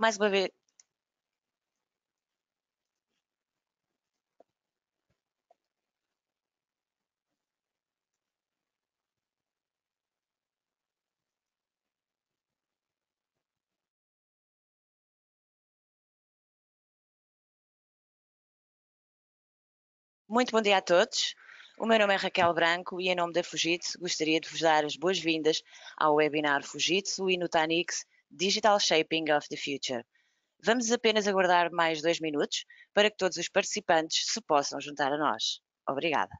mais uma vez. Muito bom dia a todos. O meu nome é Raquel Branco e em nome da Fujitsu gostaria de vos dar as boas-vindas ao webinar Fujitsu e Nutanix Digital Shaping of the Future. Vamos apenas aguardar mais dois minutos para que todos os participantes se possam juntar a nós. Obrigada.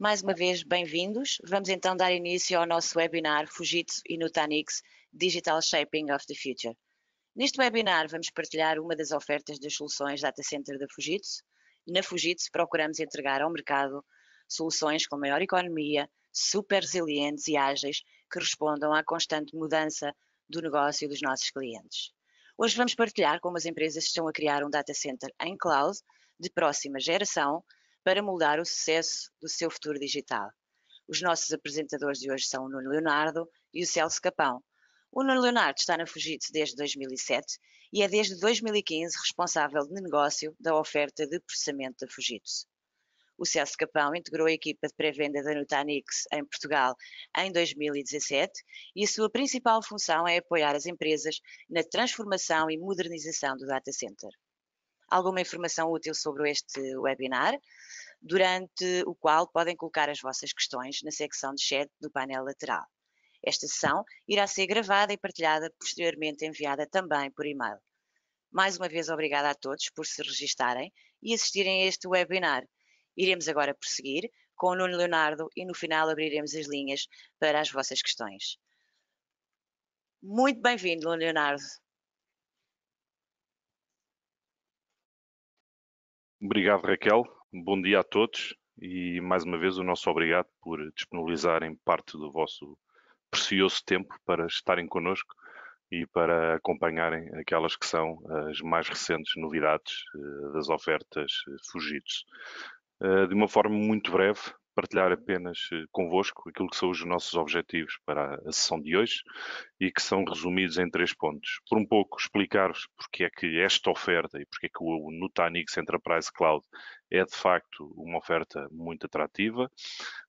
Mais uma vez, bem-vindos. Vamos então dar início ao nosso webinar Fujitsu e Nutanix Digital Shaping of the Future. Neste webinar vamos partilhar uma das ofertas das soluções Data Center da Fujitsu. Na Fujitsu procuramos entregar ao mercado soluções com maior economia, super resilientes e ágeis que respondam à constante mudança do negócio dos nossos clientes. Hoje vamos partilhar como as empresas estão a criar um data center em cloud de próxima geração para moldar o sucesso do seu futuro digital. Os nossos apresentadores de hoje são o Nuno Leonardo e o Celso Capão. O Nuno Leonardo está na Fujitsu desde 2007 e é desde 2015 responsável de negócio da oferta de processamento da Fujitsu. O Celso Capão integrou a equipa de pré-venda da Nutanix em Portugal em 2017 e a sua principal função é apoiar as empresas na transformação e modernização do data center alguma informação útil sobre este webinar, durante o qual podem colocar as vossas questões na secção de chat do painel lateral. Esta sessão irá ser gravada e partilhada, posteriormente enviada também por e-mail. Mais uma vez, obrigada a todos por se registarem e assistirem a este webinar. Iremos agora prosseguir com o Nuno Leonardo e no final abriremos as linhas para as vossas questões. Muito bem-vindo, Leonardo. Obrigado, Raquel. Bom dia a todos e mais uma vez o nosso obrigado por disponibilizarem parte do vosso precioso tempo para estarem connosco e para acompanharem aquelas que são as mais recentes novidades eh, das ofertas eh, fugidos. Eh, de uma forma muito breve, partilhar apenas eh, convosco aquilo que são os nossos objetivos para a sessão de hoje e que são resumidos em três pontos. Por um pouco explicar-vos porque é que esta oferta e porque é que o Nutanix Enterprise Cloud é de facto uma oferta muito atrativa.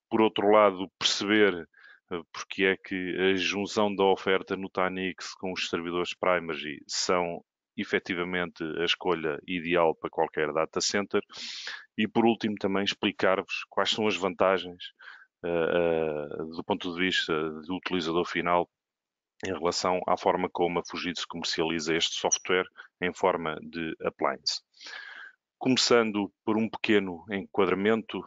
Por outro lado, perceber eh, porque é que a junção da oferta Nutanix com os servidores Primergy são efetivamente a escolha ideal para qualquer data center. E por último, também explicar-vos quais são as vantagens uh, uh, do ponto de vista do utilizador final em relação à forma como a Fujitsu comercializa este software em forma de appliance. Começando por um pequeno enquadramento,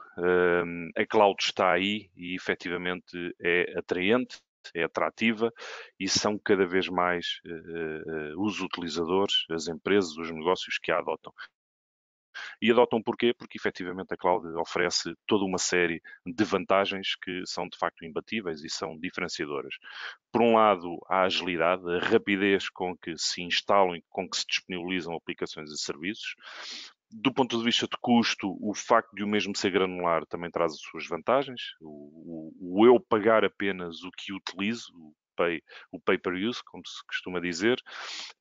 eh, a cloud está aí e efetivamente é atraente, é atrativa e são cada vez mais uh, uh, os utilizadores, as empresas, os negócios que a adotam. E adotam porquê? Porque efetivamente a cloud oferece toda uma série de vantagens que são de facto imbatíveis e são diferenciadoras. Por um lado, a agilidade, a rapidez com que se instalam e com que se disponibilizam aplicações e serviços do ponto de vista de custo, o facto de o mesmo ser granular também traz as suas vantagens. O, o, o eu pagar apenas o que utilizo, o pay, o pay per use, como se costuma dizer.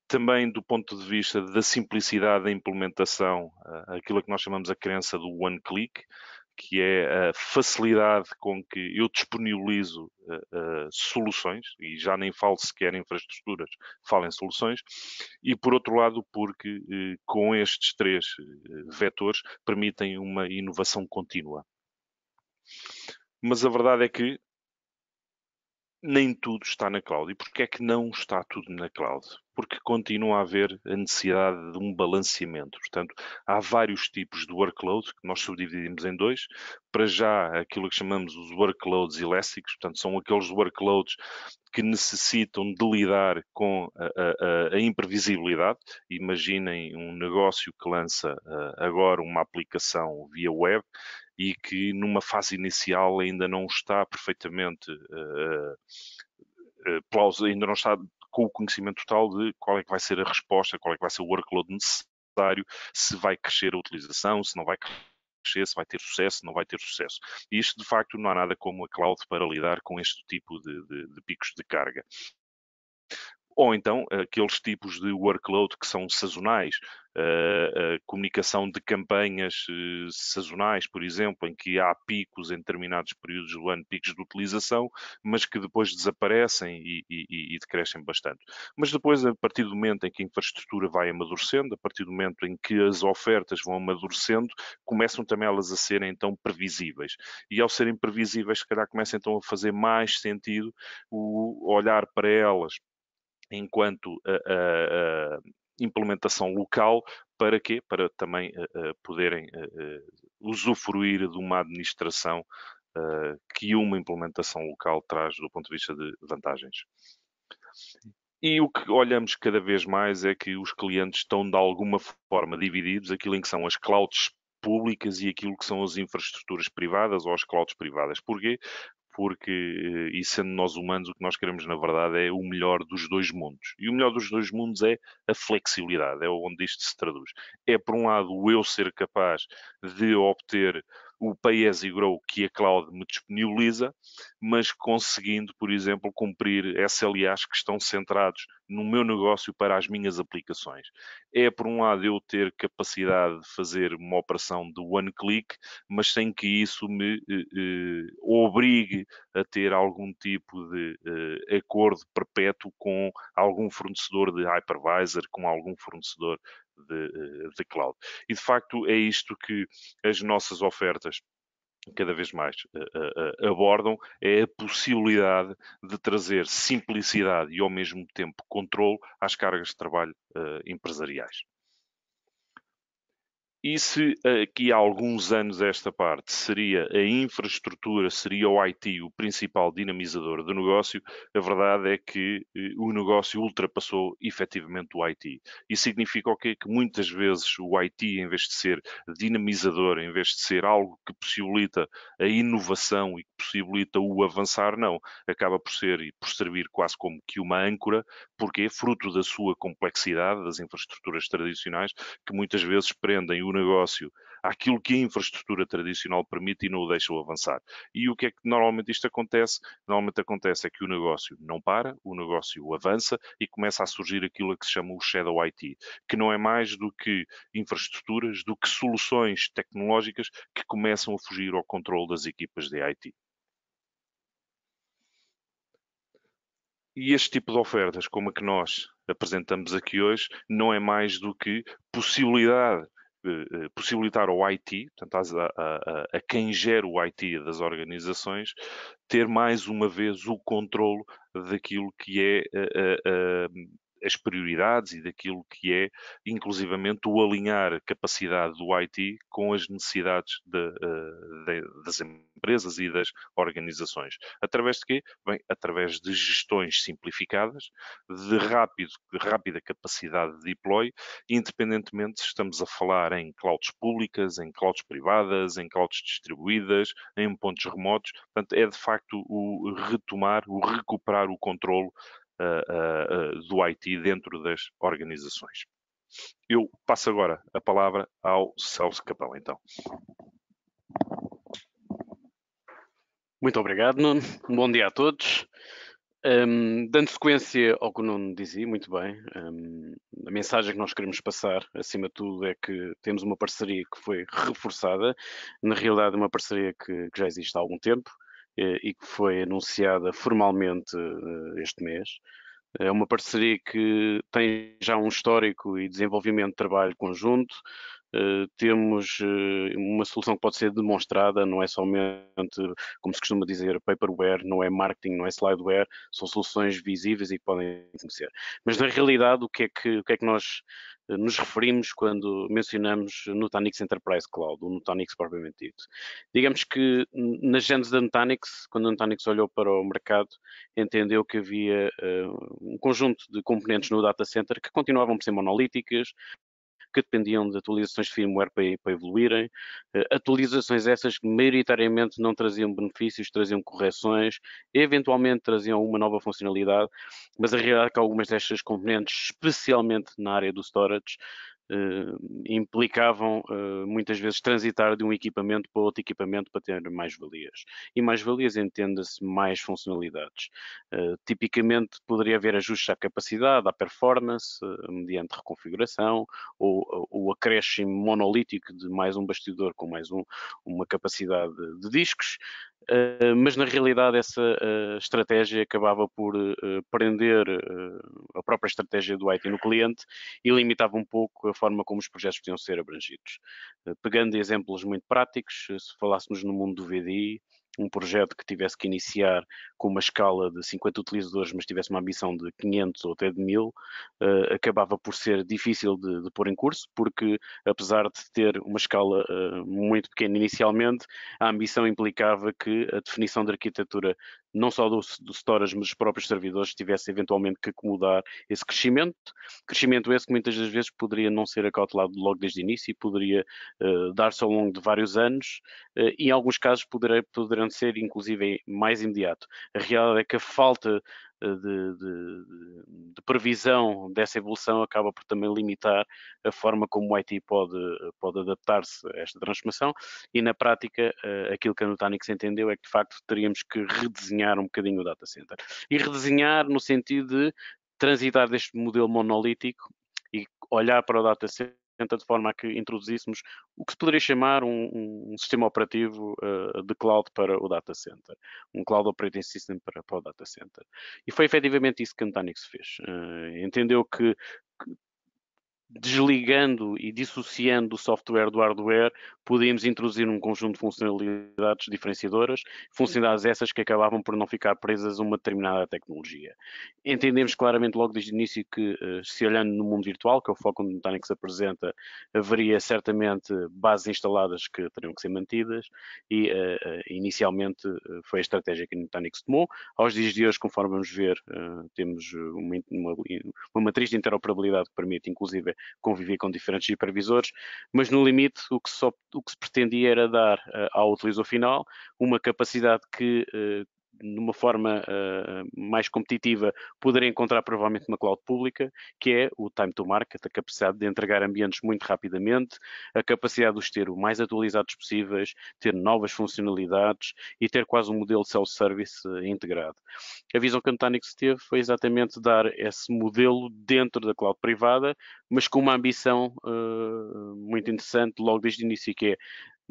Também do ponto de vista da simplicidade da implementação, ah, aquilo que nós chamamos a crença do one click, que é a facilidade com que eu disponibilizo uh, uh, soluções, e já nem falo sequer em infraestruturas, falo em soluções, e por outro lado, porque uh, com estes três vetores permitem uma inovação contínua. Mas a verdade é que nem tudo está na cloud. E porquê é que não está tudo na cloud? Porque continua a haver a necessidade de um balanceamento. Portanto, há vários tipos de workload que nós subdividimos em dois. Para já, aquilo que chamamos os workloads elásticos, portanto, são aqueles workloads que necessitam de lidar com a, a, a imprevisibilidade. Imaginem um negócio que lança eh, agora uma aplicação via web e que numa fase inicial ainda não está perfeitamente uh, uh, ainda não está com o conhecimento total de qual é que vai ser a resposta, qual é que vai ser o workload necessário, se vai crescer a utilização, se não vai crescer, se vai ter sucesso, se não vai ter sucesso. E isto, de facto, não há nada como a cloud para lidar com este tipo de, de, de picos de carga ou então aqueles tipos de workload que são sazonais, a comunicação de campanhas eh, sazonais, por exemplo, em que há picos em determinados períodos do ano, picos de utilização, mas que depois desaparecem e, e, e decrescem bastante. Mas depois, a partir do momento em que a infraestrutura vai amadurecendo, a partir do momento em que as ofertas vão amadurecendo, começam também elas a serem então previsíveis. E ao serem previsíveis, se calhar começa então a fazer mais sentido o olhar para elas enquanto a, a, implementação local para quê? Para também uh, poderem eh, usufruir de uma administração que uma implementação local traz do ponto de vista de vantagens. E o que olhamos cada vez mais é que os clientes estão de alguma forma divididos aquilo em que são as clouds públicas e aquilo que são as infraestruturas privadas ou as clouds privadas. Porquê? porque, eh, e sendo nós humanos, o que nós queremos, na verdade, é o melhor dos dois mundos. E o melhor dos dois mundos é a flexibilidade, é onde isto se traduz. É, por um lado, eu ser capaz de obter o Pay-as you Grow que a cloud me disponibiliza, mas conseguindo, por exemplo, cumprir SLAs que estão centrados no meu negócio para as minhas aplicações. É, por um lado, eu ter capacidade de fazer uma operação de one click, mas sem que isso me eh, eh, obrigue a ter algum tipo de eh, acordo perpétuo com algum fornecedor de hypervisor, com algum fornecedor de, eh, de cloud. E de facto é isto que as nossas ofertas cada vez mais uh, uh, abordam é a possibilidade de trazer simplicidade e ao mesmo tempo controle às cargas de trabalho uh, empresariais. E se eh, aqui há alguns anos esta parte seria a infraestrutura, seria o IT o principal dinamizador do negócio, a verdade é que eh, o negócio ultrapassou efetivamente o IT. E significa o quê? Que muitas vezes o IT, em vez de ser dinamizador, em vez de ser algo que possibilita a inovação e que possibilita o avançar, não, acaba por ser e por servir quase como que uma âncora, porque é fruto da sua complexidade, das infraestruturas tradicionais, que muitas vezes prendem o negócio àquilo que a infraestrutura tradicional permite e não o deixam avançar. E o que é que normalmente isto acontece? Normalmente acontece é que o negócio não para, o negócio avança e começa a surgir aquilo que se chama o Shadow IT, que não é mais do que infraestruturas, do que soluções tecnológicas que começam a fugir ao controle das equipas de IT. E este tipo de ofertas, como a que nós apresentamos aqui hoje, não é mais do que possibilidade eh, eh, possibilitar ao IT, portanto, a, a, a quem gera o IT das organizações, ter mais uma vez o controle daquilo que é eh, as prioridades e daquilo que é, inclusivamente, o alinhar a capacidade do IT com as necessidades de, eh, de, das empresas e das organizações. Através de quê? Bem, através de gestões simplificadas, de rápido, rápida capacidade de deploy, independentemente se estamos a falar em clouds públicas, em clouds privadas, em clouds distribuídas, em pontos remotos. Portanto, é de facto o retomar, o recuperar o controle do IT dentro das organizações. Eu passo agora a palavra ao Celso Capão, então. Muito obrigado, Nuno. Bom dia a todos. Um, dando sequência ao que o Nuno dizia, muito bem, um, a mensagem que nós queremos passar, acima de tudo, é que temos uma parceria que foi reforçada, na realidade, é uma parceria que, que já existe há algum tempo, eh, e que foi anunciada formalmente eh, este mês. É uma parceria que tem já um histórico e desenvolvimento de trabalho conjunto, eh, temos eh, uma solução que pode ser demonstrada, não é somente, como se costuma dizer, paperware, não é marketing, não é slideware, são soluções visíveis e que podem conhecer. Mas na realidade, o que é que, o que, é que nós eh, nos referimos quando mencionamos Nutanix Enterprise Cloud, o Nutanix propriamente dito? Digamos que na gênese da Nutanix, quando a Nutanix olhou para o mercado, entendeu que havia um conjunto de componentes no data center que continuavam por ser monolíticas, que dependiam de atualizações de firmware para, para evoluírem, eh, atualizações essas que maioritariamente não traziam benefícios, traziam correções, eventualmente traziam uma nova funcionalidade, mas a realidade é que algumas destas componentes, especialmente na área do storage, eh, implicavam eh, muitas vezes transitar de um equipamento para outro equipamento para ter mais valias. E mais valias entenda-se mais funcionalidades. Eh, tipicamente poderia haver ajustes à capacidade, à performance, mediante reconfiguração, ou o acréscimo monolítico de mais um bastidor com mais um, uma capacidade de discos, eh, mas na realidade essa uh, estratégia acabava por uh, prender a própria estratégia do IT no cliente e limitava um pouco a forma como os projetos podiam ser abrangidos. pegando exemplos muito práticos, se falássemos no mundo do VDI, um projeto que tivesse que iniciar com uma escala de 50 utilizadores, mas tivesse uma ambição de 500 ou até de 1000, uh, eh, acabava por ser difícil de, de, pôr em curso, porque apesar de ter uma escala uh, muito pequena inicialmente, a ambição implicava que a definição de arquitetura não só do, do storage, mas dos próprios servidores, tivesse eventualmente que acomodar esse crescimento. Crescimento esse que muitas das vezes poderia não ser acautelado logo desde o início e poderia uh, dar-se ao longo de vários anos uh, eh, e, em alguns casos, poderá, poderão ser inclusive mais imediato. A realidade é que a falta de, de, de, previsão dessa evolução acaba por também limitar a forma como o IT pode, pode adaptar-se a esta transformação e na prática eh, aquilo que a Nutanix entendeu é que de facto teríamos que redesenhar um bocadinho o data center e redesenhar no sentido de transitar deste modelo monolítico e olhar para o data center de forma a que introduzíssemos o que se poderia chamar um, um sistema operativo uh, de cloud para o data center, um cloud operating system para, para, o data center. E foi efetivamente isso que Nutanix fez. Uh, entendeu que desligando e dissociando o software do hardware, podíamos introduzir um conjunto de funcionalidades diferenciadoras, funcionalidades essas que acabavam por não ficar presas a uma determinada tecnologia. Entendemos claramente logo desde o início que, eh, se olhando no mundo virtual, que é o foco onde o Nutanix apresenta, haveria certamente bases instaladas que teriam que ser mantidas e, eh, eh, inicialmente, foi a estratégia que a Nutanix tomou. Aos dias de hoje, conforme vamos ver, temos uma, uma, uma matriz de interoperabilidade que permite, inclusive, convivia com diferentes hipervisores, mas no limite o que, só, o que se pretendia era dar eh, ao utilizador final uma capacidade que eh, de uma forma uh, mais competitiva, poderem encontrar provavelmente uma cloud pública, que é o time to market, a capacidade de entregar ambientes muito rapidamente, a capacidade de os ter o mais atualizados possíveis, ter novas funcionalidades e ter quase um modelo self-service eh, integrado. A visão que a Nutanix teve foi exatamente dar esse modelo dentro da cloud privada, mas com uma ambição uh, muito interessante logo desde o início, que é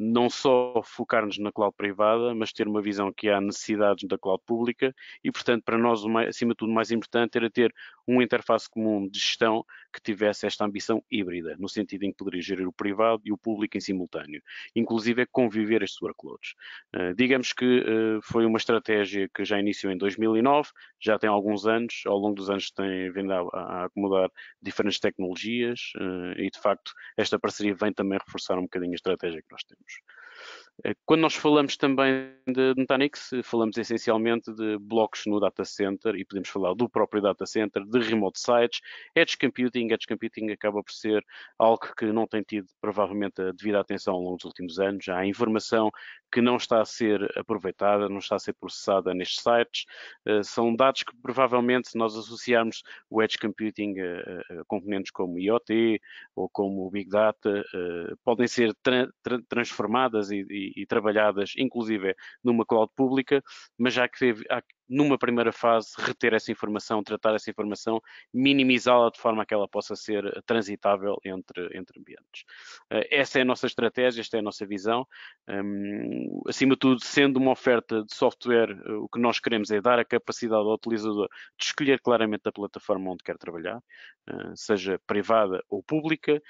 não só focar-nos na cloud privada, mas ter uma visão que há necessidades da cloud pública e, portanto, para nós, acima de tudo, o mais importante era ter uma interface comum de gestão que tivesse esta ambição híbrida, no sentido em que poderia gerir o privado e o público em simultâneo, inclusive é conviver estes workloads. Uh, digamos que uh, foi uma estratégia que já iniciou em 2009, já tem alguns anos, ao longo dos anos tem vindo a, a acomodar diferentes tecnologias uh, e, de facto, esta parceria vem também reforçar um bocadinho a estratégia que nós temos. Eh, quando nós falamos também de Nutanix, eh, falamos essencialmente de blocos no data center e podemos falar do próprio data center, de remote sites, edge computing. Edge computing acaba por ser algo que não tem tido provavelmente a devida atenção ao longo dos últimos anos. Há informação que não está a ser aproveitada, não está a ser processada nestes sites. Eh, são dados que provavelmente, nós associarmos o edge computing a, componentes como IoT ou como Big Data, eh, podem ser tra tra transformadas e, e, e, trabalhadas, inclusive numa cloud pública, mas já que há, numa primeira fase, reter essa informação, tratar essa informação, minimizá-la de forma que ela possa ser transitável entre, entre ambientes. Eh, essa é a nossa estratégia, esta é a nossa visão. Um, ehm, acima de tudo, sendo uma oferta de software, eh, o que nós queremos é dar a capacidade ao utilizador de escolher claramente a plataforma onde quer trabalhar, eh, seja privada ou pública,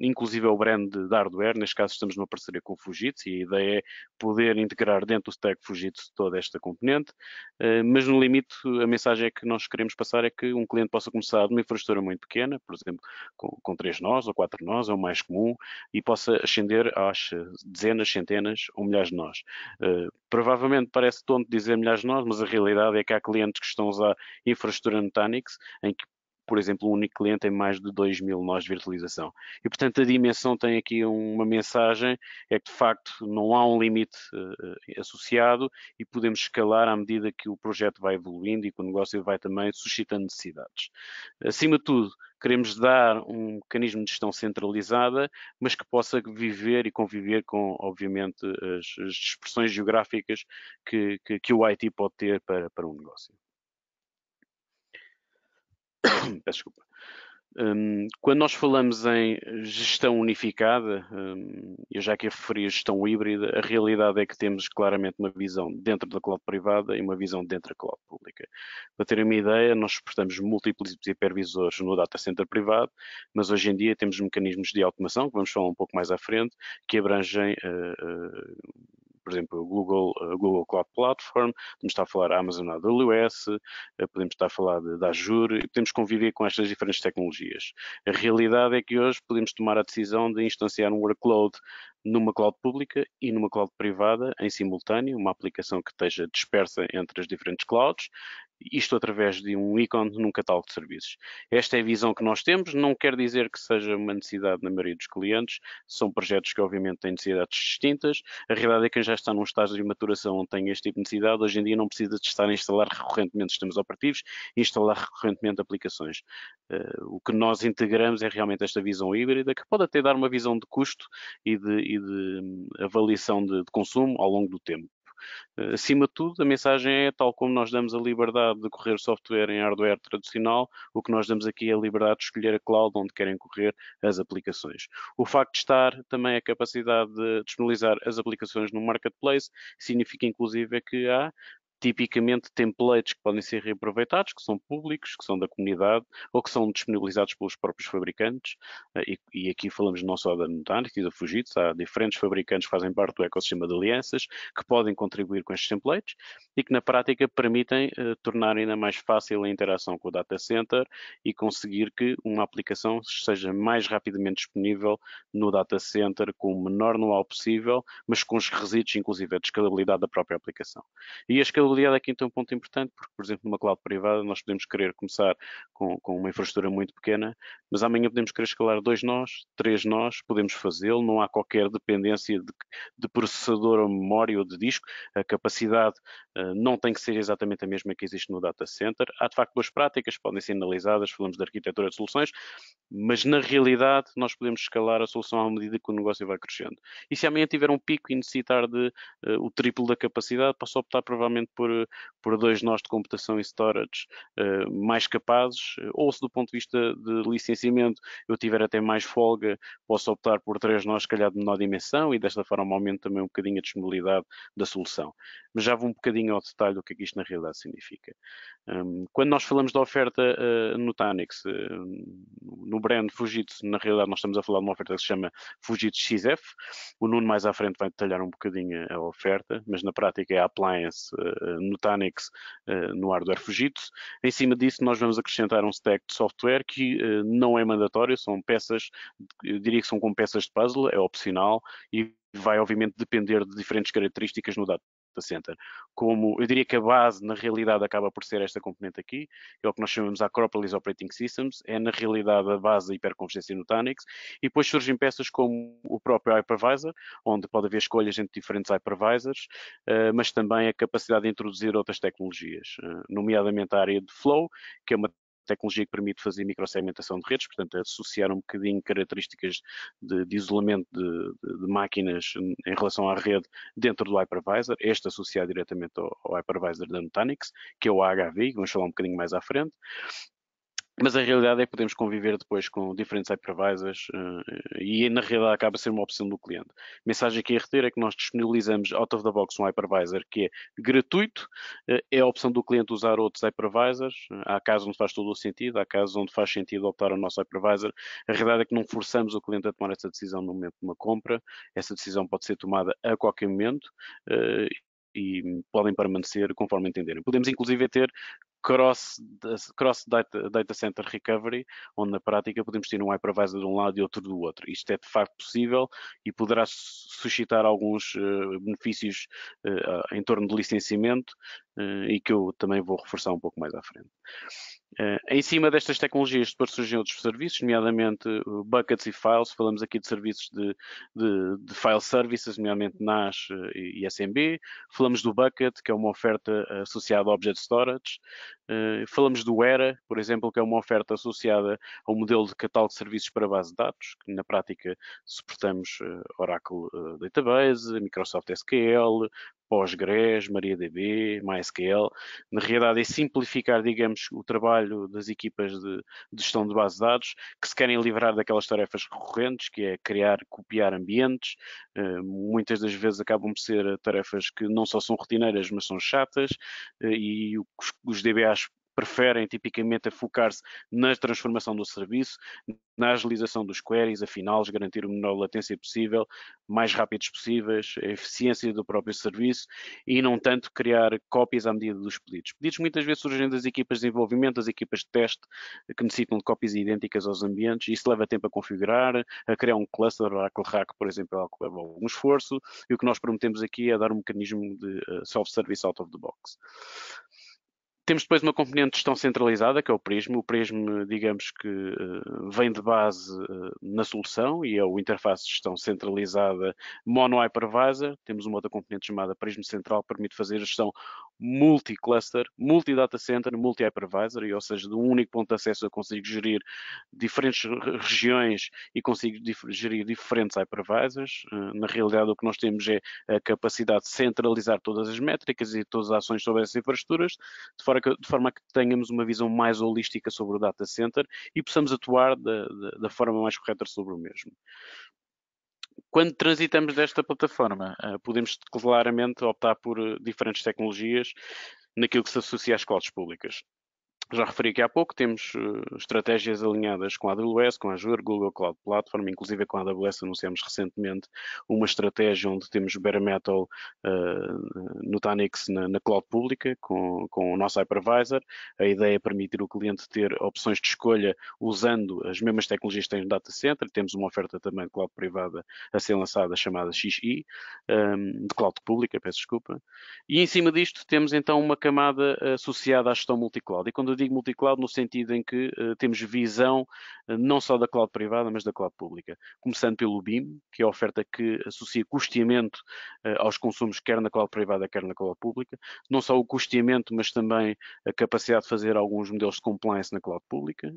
inclusive é o brand de hardware, neste caso estamos numa parceria com o Fujitsu e a ideia é poder integrar dentro do stack Fujitsu toda esta componente, eh, mas no limite a mensagem é que nós queremos passar é que um cliente possa começar de uma infraestrutura muito pequena, por exemplo, com, com três nós ou quatro nós, é o mais comum, e possa ascender às dezenas, centenas ou milhares de nós. Uh, provavelmente parece tonto dizer milhares de nós, mas a realidade é que há clientes que estão a usar infraestrutura Nutanix, em que por exemplo, um único cliente tem mais de 2 mil nós de virtualização. E, portanto, a dimensão tem aqui uma mensagem, é que, de facto, não há um limite uh, associado e podemos escalar à medida que o projeto vai evoluindo e que o negócio vai também suscitando necessidades. Acima de tudo, queremos dar um mecanismo de gestão centralizada, mas que possa viver e conviver com, obviamente, as, as dispersões geográficas que, que, que o IT pode ter para, para um negócio. desculpa. Um, quando nós falamos em gestão unificada, um, eu já que a referi a gestão híbrida, a realidade é que temos claramente uma visão dentro da cloud privada e uma visão dentro da cloud pública. Para terem uma ideia, nós suportamos múltiplos hipervisores no data center privado, mas hoje em dia temos mecanismos de automação, que vamos falar um pouco mais à frente, que abrangem uh, uh, por exemplo, Google, Google Cloud Platform, podemos estar a falar da Amazon AWS, eh, podemos estar a falar da Azure, e podemos conviver com estas diferentes tecnologias. A realidade é que hoje podemos tomar a decisão de instanciar um workload numa cloud pública e numa cloud privada em simultâneo, uma aplicação que esteja dispersa entre as diferentes clouds isto através de um ícone num catálogo de serviços. Esta é a visão que nós temos, não quer dizer que seja uma necessidade na maioria dos clientes, são projetos que obviamente têm necessidades distintas, a realidade é que quem já está num estágio de maturação onde tem este tipo de necessidade, hoje em dia não precisa de estar a instalar recorrentemente sistemas operativos e instalar recorrentemente aplicações. Uh, o que nós integramos é realmente esta visão híbrida, que pode até dar uma visão de custo e de, e de hum, avaliação de, de consumo ao longo do tempo. Eh, acima de tudo, a mensagem é, tal como nós damos a liberdade de correr software em hardware tradicional, o que nós damos aqui é a liberdade de escolher a cloud onde querem correr as aplicações. O facto de estar também a capacidade de disponibilizar as aplicações no marketplace significa, inclusive, que há tipicamente templates que podem ser reaproveitados, que são públicos, que são da comunidade ou que são disponibilizados pelos próprios fabricantes. Eh, e, e aqui falamos não só da Nutanix e da Fujitsu, há diferentes fabricantes que fazem parte do ecossistema de alianças que podem contribuir com estes templates e que na prática permitem uh, tornar ainda mais fácil a interação com o data center e conseguir que uma aplicação seja mais rapidamente disponível no data center com o menor know possível, mas com os resíduos inclusive de escalabilidade da própria aplicação. E a escalabilidade escalabilidade aqui é então é um ponto importante, porque, por exemplo, numa cloud privada nós podemos querer começar com, com uma infraestrutura muito pequena, mas amanhã podemos querer escalar dois nós, três nós, podemos fazê-lo, não há qualquer dependência de, de, processador ou memória ou de disco, a capacidade uh, não tem que ser exatamente a mesma que existe no data center. Há de facto boas práticas, podem ser analisadas, falamos de arquitetura de soluções, mas na realidade nós podemos escalar a solução à medida que o negócio vai crescendo. E se amanhã tiver um pico e necessitar de uh, o triplo da capacidade, posso optar provavelmente por, por dois nós de computação e storage uh, mais capazes, eh, ou se do ponto de vista de licenciamento eu tiver até mais folga, posso optar por três nós, se calhar de menor dimensão, e desta forma aumento também um bocadinho a disponibilidade da solução. Mas já vou um bocadinho ao detalhe do que é que isto na realidade significa. Um, quando nós falamos da oferta uh, no Tanix, uh, no brand Fujitsu, na realidade nós estamos a falar de uma oferta que se chama Fujitsu XF, o Nuno mais à frente vai detalhar um bocadinho a oferta, mas na prática é a appliance eh, no Tanex eh, no hardware Fujitsu. Em cima disso, nós vamos acrescentar um stack de software que eh, não é mandatório, são peças, eu diria que são como peças de puzzle, é opcional e vai obviamente depender de diferentes características no dado data center. Como eu diria que a base, na realidade, acaba por ser esta componente aqui, que é o que nós chamamos de Acropolis Operating Systems, é na realidade a base da hiperconvergência Nutanix, e depois surgem peças como o próprio hypervisor, onde pode haver escolhas entre diferentes hypervisors, eh, mas também a capacidade de introduzir outras tecnologias, eh, nomeadamente a área de Flow, que é uma tecnologia que permite fazer microsegmentação de redes, portanto, associar um bocadinho características de, de isolamento de, de, de, máquinas em relação à rede dentro do hypervisor, este associado diretamente ao, ao hypervisor da Nutanix, que é o AHV, que vamos falar um bocadinho mais à frente mas a realidade é que podemos conviver depois com diferentes hypervisors uh, e na realidade acaba a ser uma opção do cliente. A mensagem que a reter é que nós disponibilizamos out of the box um hypervisor que é gratuito, uh, é a opção do cliente usar outros hypervisors, uh, há casos onde faz todo o sentido, há casos onde faz sentido optar o nosso hypervisor, a realidade é que não forçamos o cliente a tomar essa decisão no momento de uma compra, essa decisão pode ser tomada a qualquer momento e podem permanecer conforme entenderem. Podemos inclusive ter cross, cross data, data, center recovery, onde na prática podemos ter um hypervisor de um lado e outro do outro. Isto é de facto possível e poderá suscitar alguns uh, benefícios uh, em torno de licenciamento uh, e que eu também vou reforçar um pouco mais à frente. em cima destas tecnologias depois surgem outros serviços, nomeadamente buckets e files, falamos aqui de serviços de, de, de file services, nomeadamente NAS e SMB, falamos do bucket, que é uma oferta associada a Object Storage, eh, falamos do ERA, por exemplo, que é uma oferta associada ao modelo de catálogo de serviços para base de dados, que na prática suportamos eh, Oracle eh, Database, Microsoft SQL, Postgres, MariaDB, MySQL. Na realidade, é simplificar, digamos, o trabalho das equipas de, de gestão de base de dados que se querem livrar daquelas tarefas recorrentes, que é criar, copiar ambientes. Uh, muitas das vezes acabam por ser tarefas que não só são rotineiras, mas são chatas, uh, e os, os DBAs preferem tipicamente a focar-se na transformação do serviço, na agilização dos queries, afinal, garantir o menor latência possível, mais rápidos possíveis, a eficiência do próprio serviço e não tanto criar cópias à medida dos pedidos. Pedidos muitas vezes surgem das equipas de desenvolvimento, das equipas de teste, que necessitam de cópias idênticas aos ambientes, isso leva tempo a configurar, a criar um cluster Oracle Rack, por exemplo, é algo que leva algum esforço, e o que nós prometemos aqui é dar um mecanismo de eh, self-service out of the box. Temos depois uma componente de gestão centralizada, que é o Prisma. O Prisma, digamos que eh, vem de base eh, na solução e é o interface de gestão centralizada mono-hypervisor. Temos uma outra componente chamada Prisma Central, que permite fazer a gestão multi-cluster, multi-data center, multi-hypervisor, ou seja, de um único ponto de acesso eu consigo gerir diferentes regiões e consigo dif gerir diferentes hypervisors. Eh, na realidade, o que nós temos é a capacidade de centralizar todas as métricas e todas as ações sobre essas infraestruturas, de forma que, de forma que tenhamos uma visão mais holística sobre o data center e possamos atuar da, da, da forma mais correta sobre o mesmo. Quando transitamos desta plataforma, eh, podemos claramente optar por eh, diferentes tecnologias naquilo que se associa às escolas públicas já referi aqui há pouco, temos uh, estratégias alinhadas com a AWS, com a Azure, Google Cloud Platform, inclusive com a AWS anunciamos recentemente uma estratégia onde temos bare metal uh, no Tanix na, na, cloud pública, com, com o nosso hypervisor. A ideia é permitir o cliente ter opções de escolha usando as mesmas tecnologias que tem no data center. Temos uma oferta também de cloud privada a ser lançada chamada XI, um, ehm, de cloud pública, peço desculpa. E em cima disto temos então uma camada eh, associada à gestão multicloud. E quando digo multicloud no sentido em que uh, temos visão uh, não só da cloud privada, mas da cloud pública. Começando pelo BIM, que é a oferta que associa custeamento eh, aos consumos, quer na cloud privada, quer na cloud pública. Não só o custeamento, mas também a capacidade de fazer alguns modelos de compliance na cloud pública.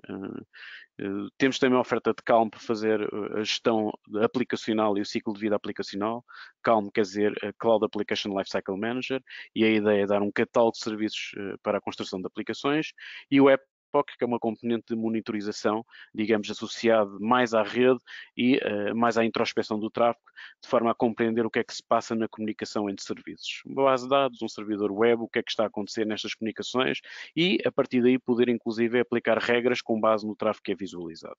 temos também a oferta de Calm para fazer a gestão aplicacional e o ciclo de vida aplicacional. Calm quer dizer Cloud Application Lifecycle Manager e a ideia é dar um catálogo de serviços para a construção de aplicações you have POC, que é uma componente de monitorização, digamos, associado mais à rede e uh, mais à introspeção do tráfego, de forma a compreender o que é que se passa na comunicação entre serviços. Uma base de dados, um servidor web, o que é que está a acontecer nestas comunicações e, a partir daí, poder inclusive aplicar regras com base no tráfego que é visualizado.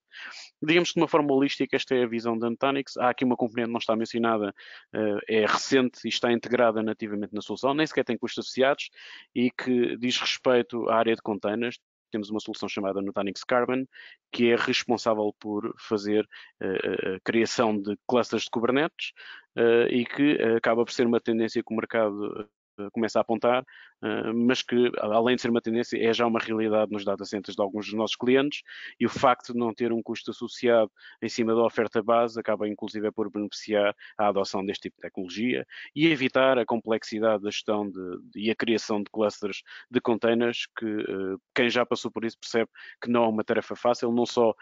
Digamos que de uma forma holística, esta é a visão da Antanix. Há aqui uma componente que não está mencionada, uh, é recente e está integrada nativamente na solução, nem sequer tem custos associados e que diz respeito à área de containers, temos uma solução chamada Nutanix Carbon, que é responsável por fazer eh, eh, a criação de clusters de Kubernetes eh, e que acaba por ser uma tendência que o mercado eh, começa a apontar, eh, mas que, além de ser uma tendência, é já uma realidade nos data centers de alguns dos nossos clientes e o facto de não ter um custo associado em cima da oferta base acaba, inclusive, por beneficiar a adoção deste tipo de tecnologia e evitar a complexidade da gestão de, de, e a criação de clusters de containers, que eh, quem já passou por isso percebe que não é uma tarefa fácil, não só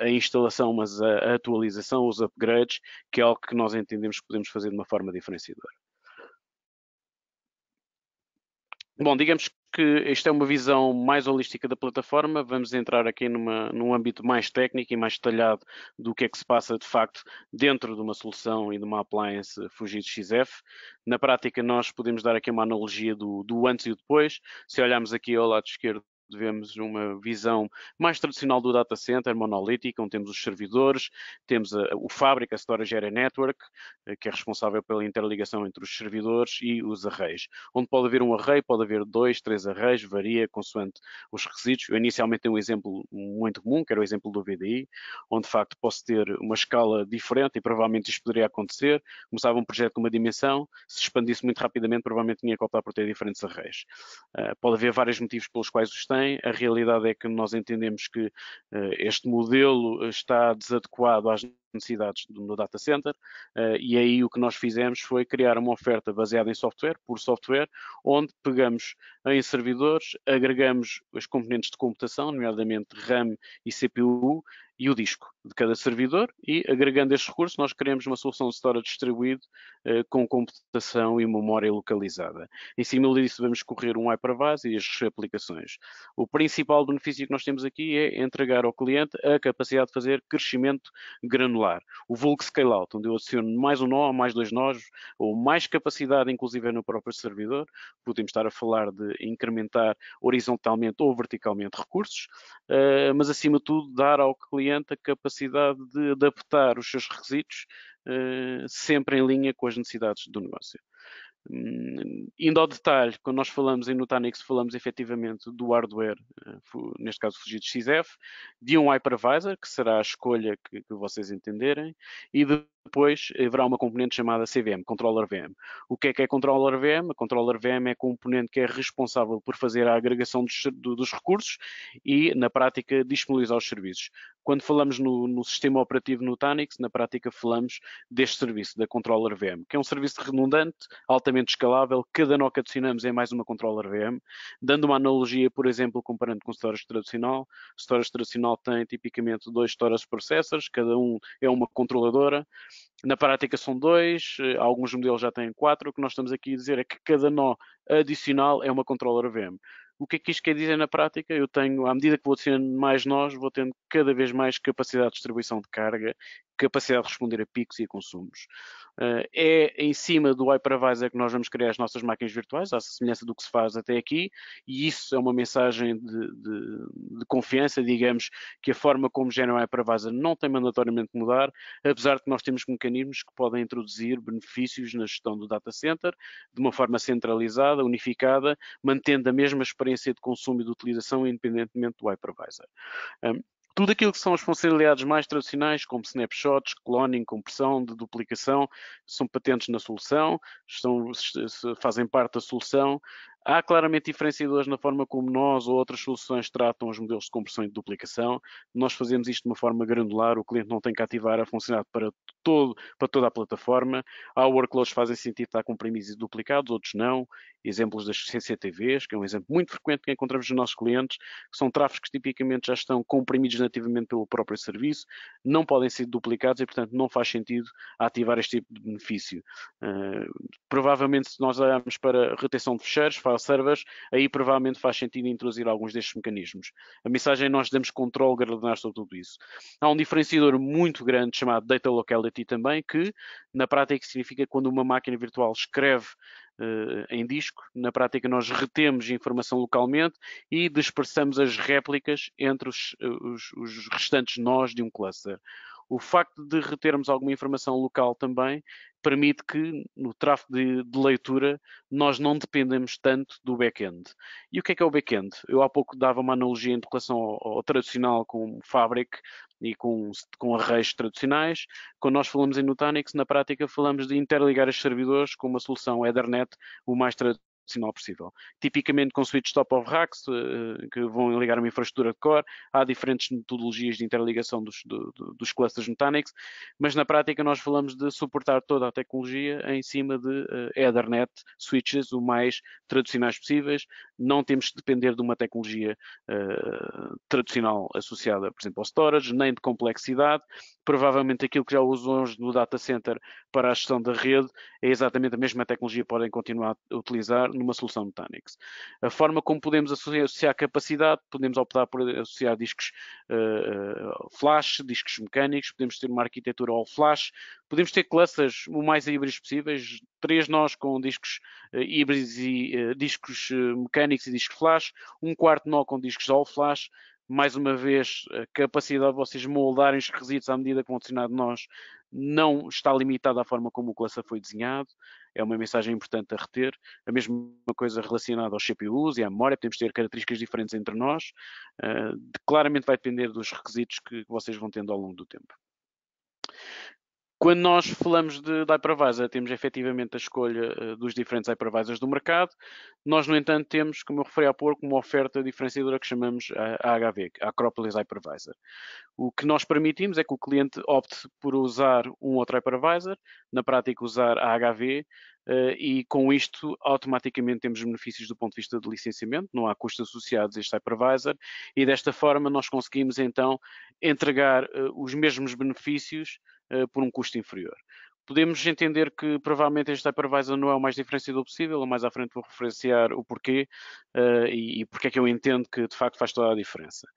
a instalação, mas a, a atualização, os upgrades, que é algo que nós entendemos que podemos fazer de uma forma diferenciadora. Bom, digamos que esta é uma visão mais holística da plataforma. Vamos entrar aqui numa, num âmbito mais técnico e mais detalhado do que é que se passa de facto dentro de uma solução e de uma appliance Fujitsu XF. Na prática, nós podemos dar aqui uma analogia do, do antes e o depois. Se olharmos aqui ao lado esquerdo vemos uma visão mais tradicional do data center, monolítica, onde temos os servidores, temos a, o fábrica Storage Area Network, eh, que é responsável pela interligação entre os servidores e os arrays, onde pode haver um array, pode haver dois, três arrays, varia consoante os requisitos. Eu inicialmente tenho um exemplo muito comum, que era o exemplo do VDI, onde de facto posso ter uma escala diferente e provavelmente isto poderia acontecer. Começava um projeto com uma dimensão, se expandisse muito rapidamente, provavelmente tinha que optar por ter diferentes arrays. Uh, pode haver vários motivos pelos quais os a realidade é que nós entendemos que eh, este modelo eh, está desadequado às necessidades no data center, uh, e aí o que nós fizemos foi criar uma oferta baseada em software, por software, onde pegamos em servidores, agregamos os componentes de computação, nomeadamente RAM e CPU, e o disco de cada servidor, e agregando este recursos, nós criamos uma solução de storage distribuído uh, com computação e memória localizada. Em cima disso, vamos correr um hypervisor e as aplicações. O principal benefício que nós temos aqui é entregar ao cliente a capacidade de fazer crescimento granular o vulgo scale-out, onde eu adiciono mais um nó, mais dois nós, ou mais capacidade, inclusive é no próprio servidor. Podemos estar a falar de incrementar horizontalmente ou verticalmente recursos, eh, mas acima de tudo dar ao cliente a capacidade de adaptar os seus requisitos eh, sempre em linha com as necessidades do negócio. Hum, indo ao detalhe, quando nós falamos em Nutanix, falamos efetivamente do hardware, eh, neste caso Fujitsu XF, de um hypervisor, que será a escolha que, que vocês entenderem, e de depois haverá uma componente chamada CVM, Controller VM. O que é que é Controller VM? A Controller VM é a componente que é responsável por fazer a agregação dos, dos recursos e, na prática, disponibilizar os serviços. Quando falamos no, no, sistema operativo no na prática falamos deste serviço, da Controller VM, que é um serviço redundante, altamente escalável, cada nó que adicionamos é mais uma Controller VM, dando uma analogia, por exemplo, comparando com storage tradicional, storage tradicional tem tipicamente dois storage processors, cada um é uma controladora, na prática são dois, eh, alguns modelos já têm quatro. O que nós estamos aqui a dizer é que cada nó adicional é uma controller VM. O que é que isto quer dizer na prática? Eu tenho, à medida que vou adicionando mais nós, vou tendo cada vez mais capacidade de distribuição de carga capacidade de responder a picos e a consumos. Uh, é em cima do hypervisor que nós vamos criar as nossas máquinas virtuais, à semelhança do que se faz até aqui, e isso é uma mensagem de, de, de confiança, digamos, que a forma como gera o hypervisor não tem mandatoriamente que mudar, apesar de que nós temos mecanismos que podem introduzir benefícios na gestão do data center, de uma forma centralizada, unificada, mantendo a mesma experiência de consumo e de utilização, independentemente do hypervisor. Um, tudo aquilo que são as funcionalidades mais tradicionais, como snapshots, cloning, compressão, de duplicação, são patentes na solução, são, fazem parte da solução, Há claramente diferenciadores na forma como nós ou outras soluções tratam os modelos de compressão e de duplicação. Nós fazemos isto de uma forma granular, o cliente não tem que ativar a funcionalidade para, todo, para toda a plataforma. Há workloads que fazem sentido estar comprimidos e duplicados, outros não. Exemplos das CCTVs, que é um exemplo muito frequente que encontramos nos nossos clientes, que são tráfegos que tipicamente já estão comprimidos nativamente pelo próprio serviço, não podem ser duplicados e, portanto, não faz sentido ativar este tipo de benefício. Uh, provavelmente, se nós olharmos para retenção de fecheiros, file servers, aí provavelmente faz sentido introduzir alguns destes mecanismos. A mensagem é nós damos controle gradual sobre tudo isso. Há um diferenciador muito grande chamado Data Locality também, que na prática significa quando uma máquina virtual escreve Uh, em disco. Na prática, nós retemos informação localmente e dispersamos as réplicas entre os, eh, os, os restantes nós de um cluster. O facto de retermos alguma informação local também permite que no tráfego de, de leitura nós não dependemos tanto do back-end. E o que é que é o back-end? Eu há pouco dava uma analogia em relação ao, ao tradicional com Fabric e com, com arrays tradicionais. Quando nós falamos em Nutanix, na prática falamos de interligar os servidores com uma solução Ethernet o mais tradicional sinal possível. Tipicamente com switches top-of-racks, eh, que vão ligar uma infraestrutura de core, há diferentes metodologias de interligação dos, do, dos clusters Nutanix, mas na prática nós falamos de suportar toda a tecnologia em cima de eh, Ethernet switches o mais tradicionais possíveis, não temos que depender de uma tecnologia uh, tradicional associada, por exemplo, ao storage, nem de complexidade. Provavelmente aquilo que já usam hoje no data center para a gestão da rede é exatamente a mesma tecnologia que podem continuar a utilizar numa solução Nutanix. A forma como podemos associar capacidade, podemos optar por associar discos uh, flash, discos mecânicos, podemos ter uma arquitetura all flash, podemos ter classes o mais híbridas possíveis, três nós com discos eh, híbridos e eh, discos eh, mecânicos e discos flash, um quarto nó com discos all flash, mais uma vez, a capacidade de vocês moldarem os requisitos à medida que vão adicionar de nós não está limitada à forma como o Classa foi desenhado, é uma mensagem importante a reter. A mesma coisa relacionada aos CPUs e à memória, podemos ter características diferentes entre nós, uh, claramente vai depender dos requisitos que vocês vão tendo ao longo do tempo. Quando nós falamos de, de hypervisor, temos efetivamente a escolha eh, dos diferentes hypervisors do mercado. Nós, no entanto, temos, como eu referi há pouco, uma oferta diferenciadora que chamamos a HV, a Acropolis Hypervisor. O que nós permitimos é que o cliente opte por usar um outro hypervisor, na prática usar a HV, eh, e com isto automaticamente temos benefícios do ponto de vista de licenciamento, não há custos associados a este hypervisor, e desta forma nós conseguimos então entregar eh, os mesmos benefícios eh, por um custo inferior. Podemos entender que provavelmente este hypervisor não é o mais diferenciador possível, mais à frente vou referenciar o porquê eh, e, e porque é que eu entendo que de facto faz toda a diferença.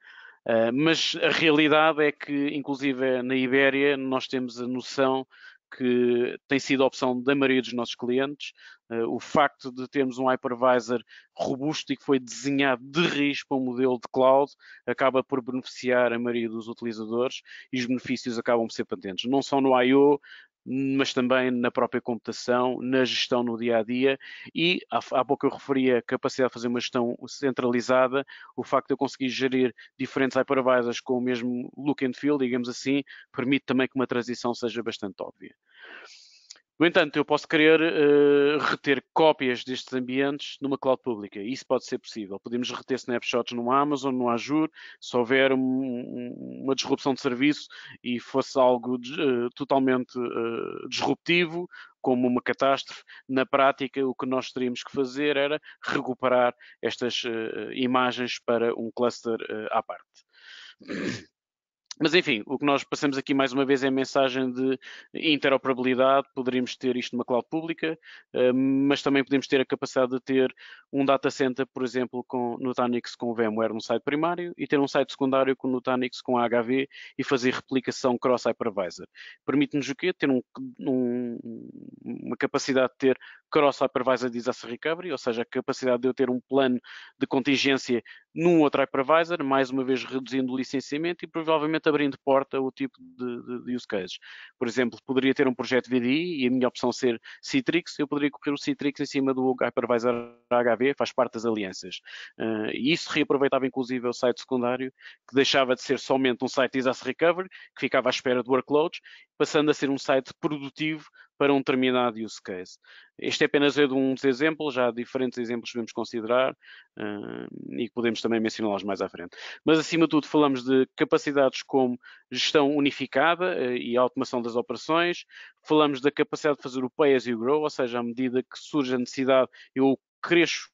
Eh, mas a realidade é que, inclusive na Ibéria, nós temos a noção que tem sido a opção da maioria dos nossos clientes. Eh, o facto de termos um hypervisor robusto e que foi desenhado de raiz para um modelo de cloud acaba por beneficiar a maioria dos utilizadores e os benefícios acabam por ser patentes, não só no I.O., mas também na própria computação, na gestão no dia a dia e há, pouco eu referi a capacidade de fazer uma gestão centralizada, o facto de eu conseguir gerir diferentes hypervisors com o mesmo look and feel, digamos assim, permite também que uma transição seja bastante óbvia. No entanto, eu posso querer uh, reter cópias destes ambientes numa cloud pública. Isso pode ser possível. Podemos reter snapshots no Amazon, no Azure, se houver um, uma disrupção de serviço e fosse algo uh, totalmente uh, disruptivo, como uma catástrofe. Na prática, o que nós teríamos que fazer era recuperar estas imagens para um cluster à parte. Mas enfim, o que nós passamos aqui mais uma vez é a mensagem de interoperabilidade, poderíamos ter isto numa cloud pública, eh, mas também podemos ter a capacidade de ter um data center, por exemplo, com, Nutanix com o VMware no site primário e ter um site secundário com Nutanix com a HV e fazer replicação cross-hypervisor. Permite-nos o quê? Ter um, um, uma capacidade de ter cross-hypervisor disaster recovery, ou seja, a capacidade de eu ter um plano de contingência num outro hypervisor, mais uma vez reduzindo o licenciamento e provavelmente simplesmente abrindo porta o tipo de, de, de use cases. Por exemplo, poderia ter um projeto VDI e a minha opção ser Citrix, eu poderia correr o Citrix em cima do Hypervisor HV, faz parte das alianças. Uh, e isso reaproveitava inclusive o site secundário, que deixava de ser somente um site disaster recovery, que ficava à espera de workloads, passando a ser um site produtivo para um determinado use case. Este é apenas um dos exemplos, já há diferentes exemplos que podemos considerar uh, e podemos também mencioná-los mais à frente. Mas, acima de tudo, falamos de capacidades como gestão unificada uh, e automação das operações, falamos da capacidade de fazer o pay as you grow, ou seja, à medida que surge a necessidade, eu cresço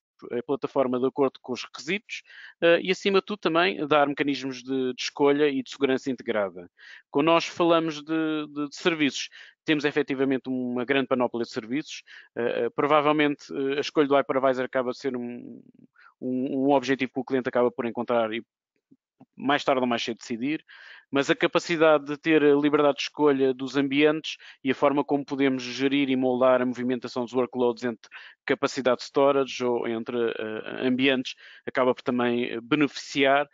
plataforma de acordo com os requisitos eh, e, acima de tudo, também dar mecanismos de, de escolha e de segurança integrada. Quando nós falamos de, de, de serviços, temos efetivamente uma grande panóplia de serviços. Uh, provavelmente uh, a escolha do hypervisor acaba de ser um, um, um, objetivo que o cliente acaba por encontrar e mais tarde ou mais cedo decidir mas a capacidade de ter a liberdade de escolha dos ambientes e a forma como podemos gerir e moldar a movimentação dos workloads entre capacidade de storage ou entre uh, ambientes acaba por também eh, beneficiar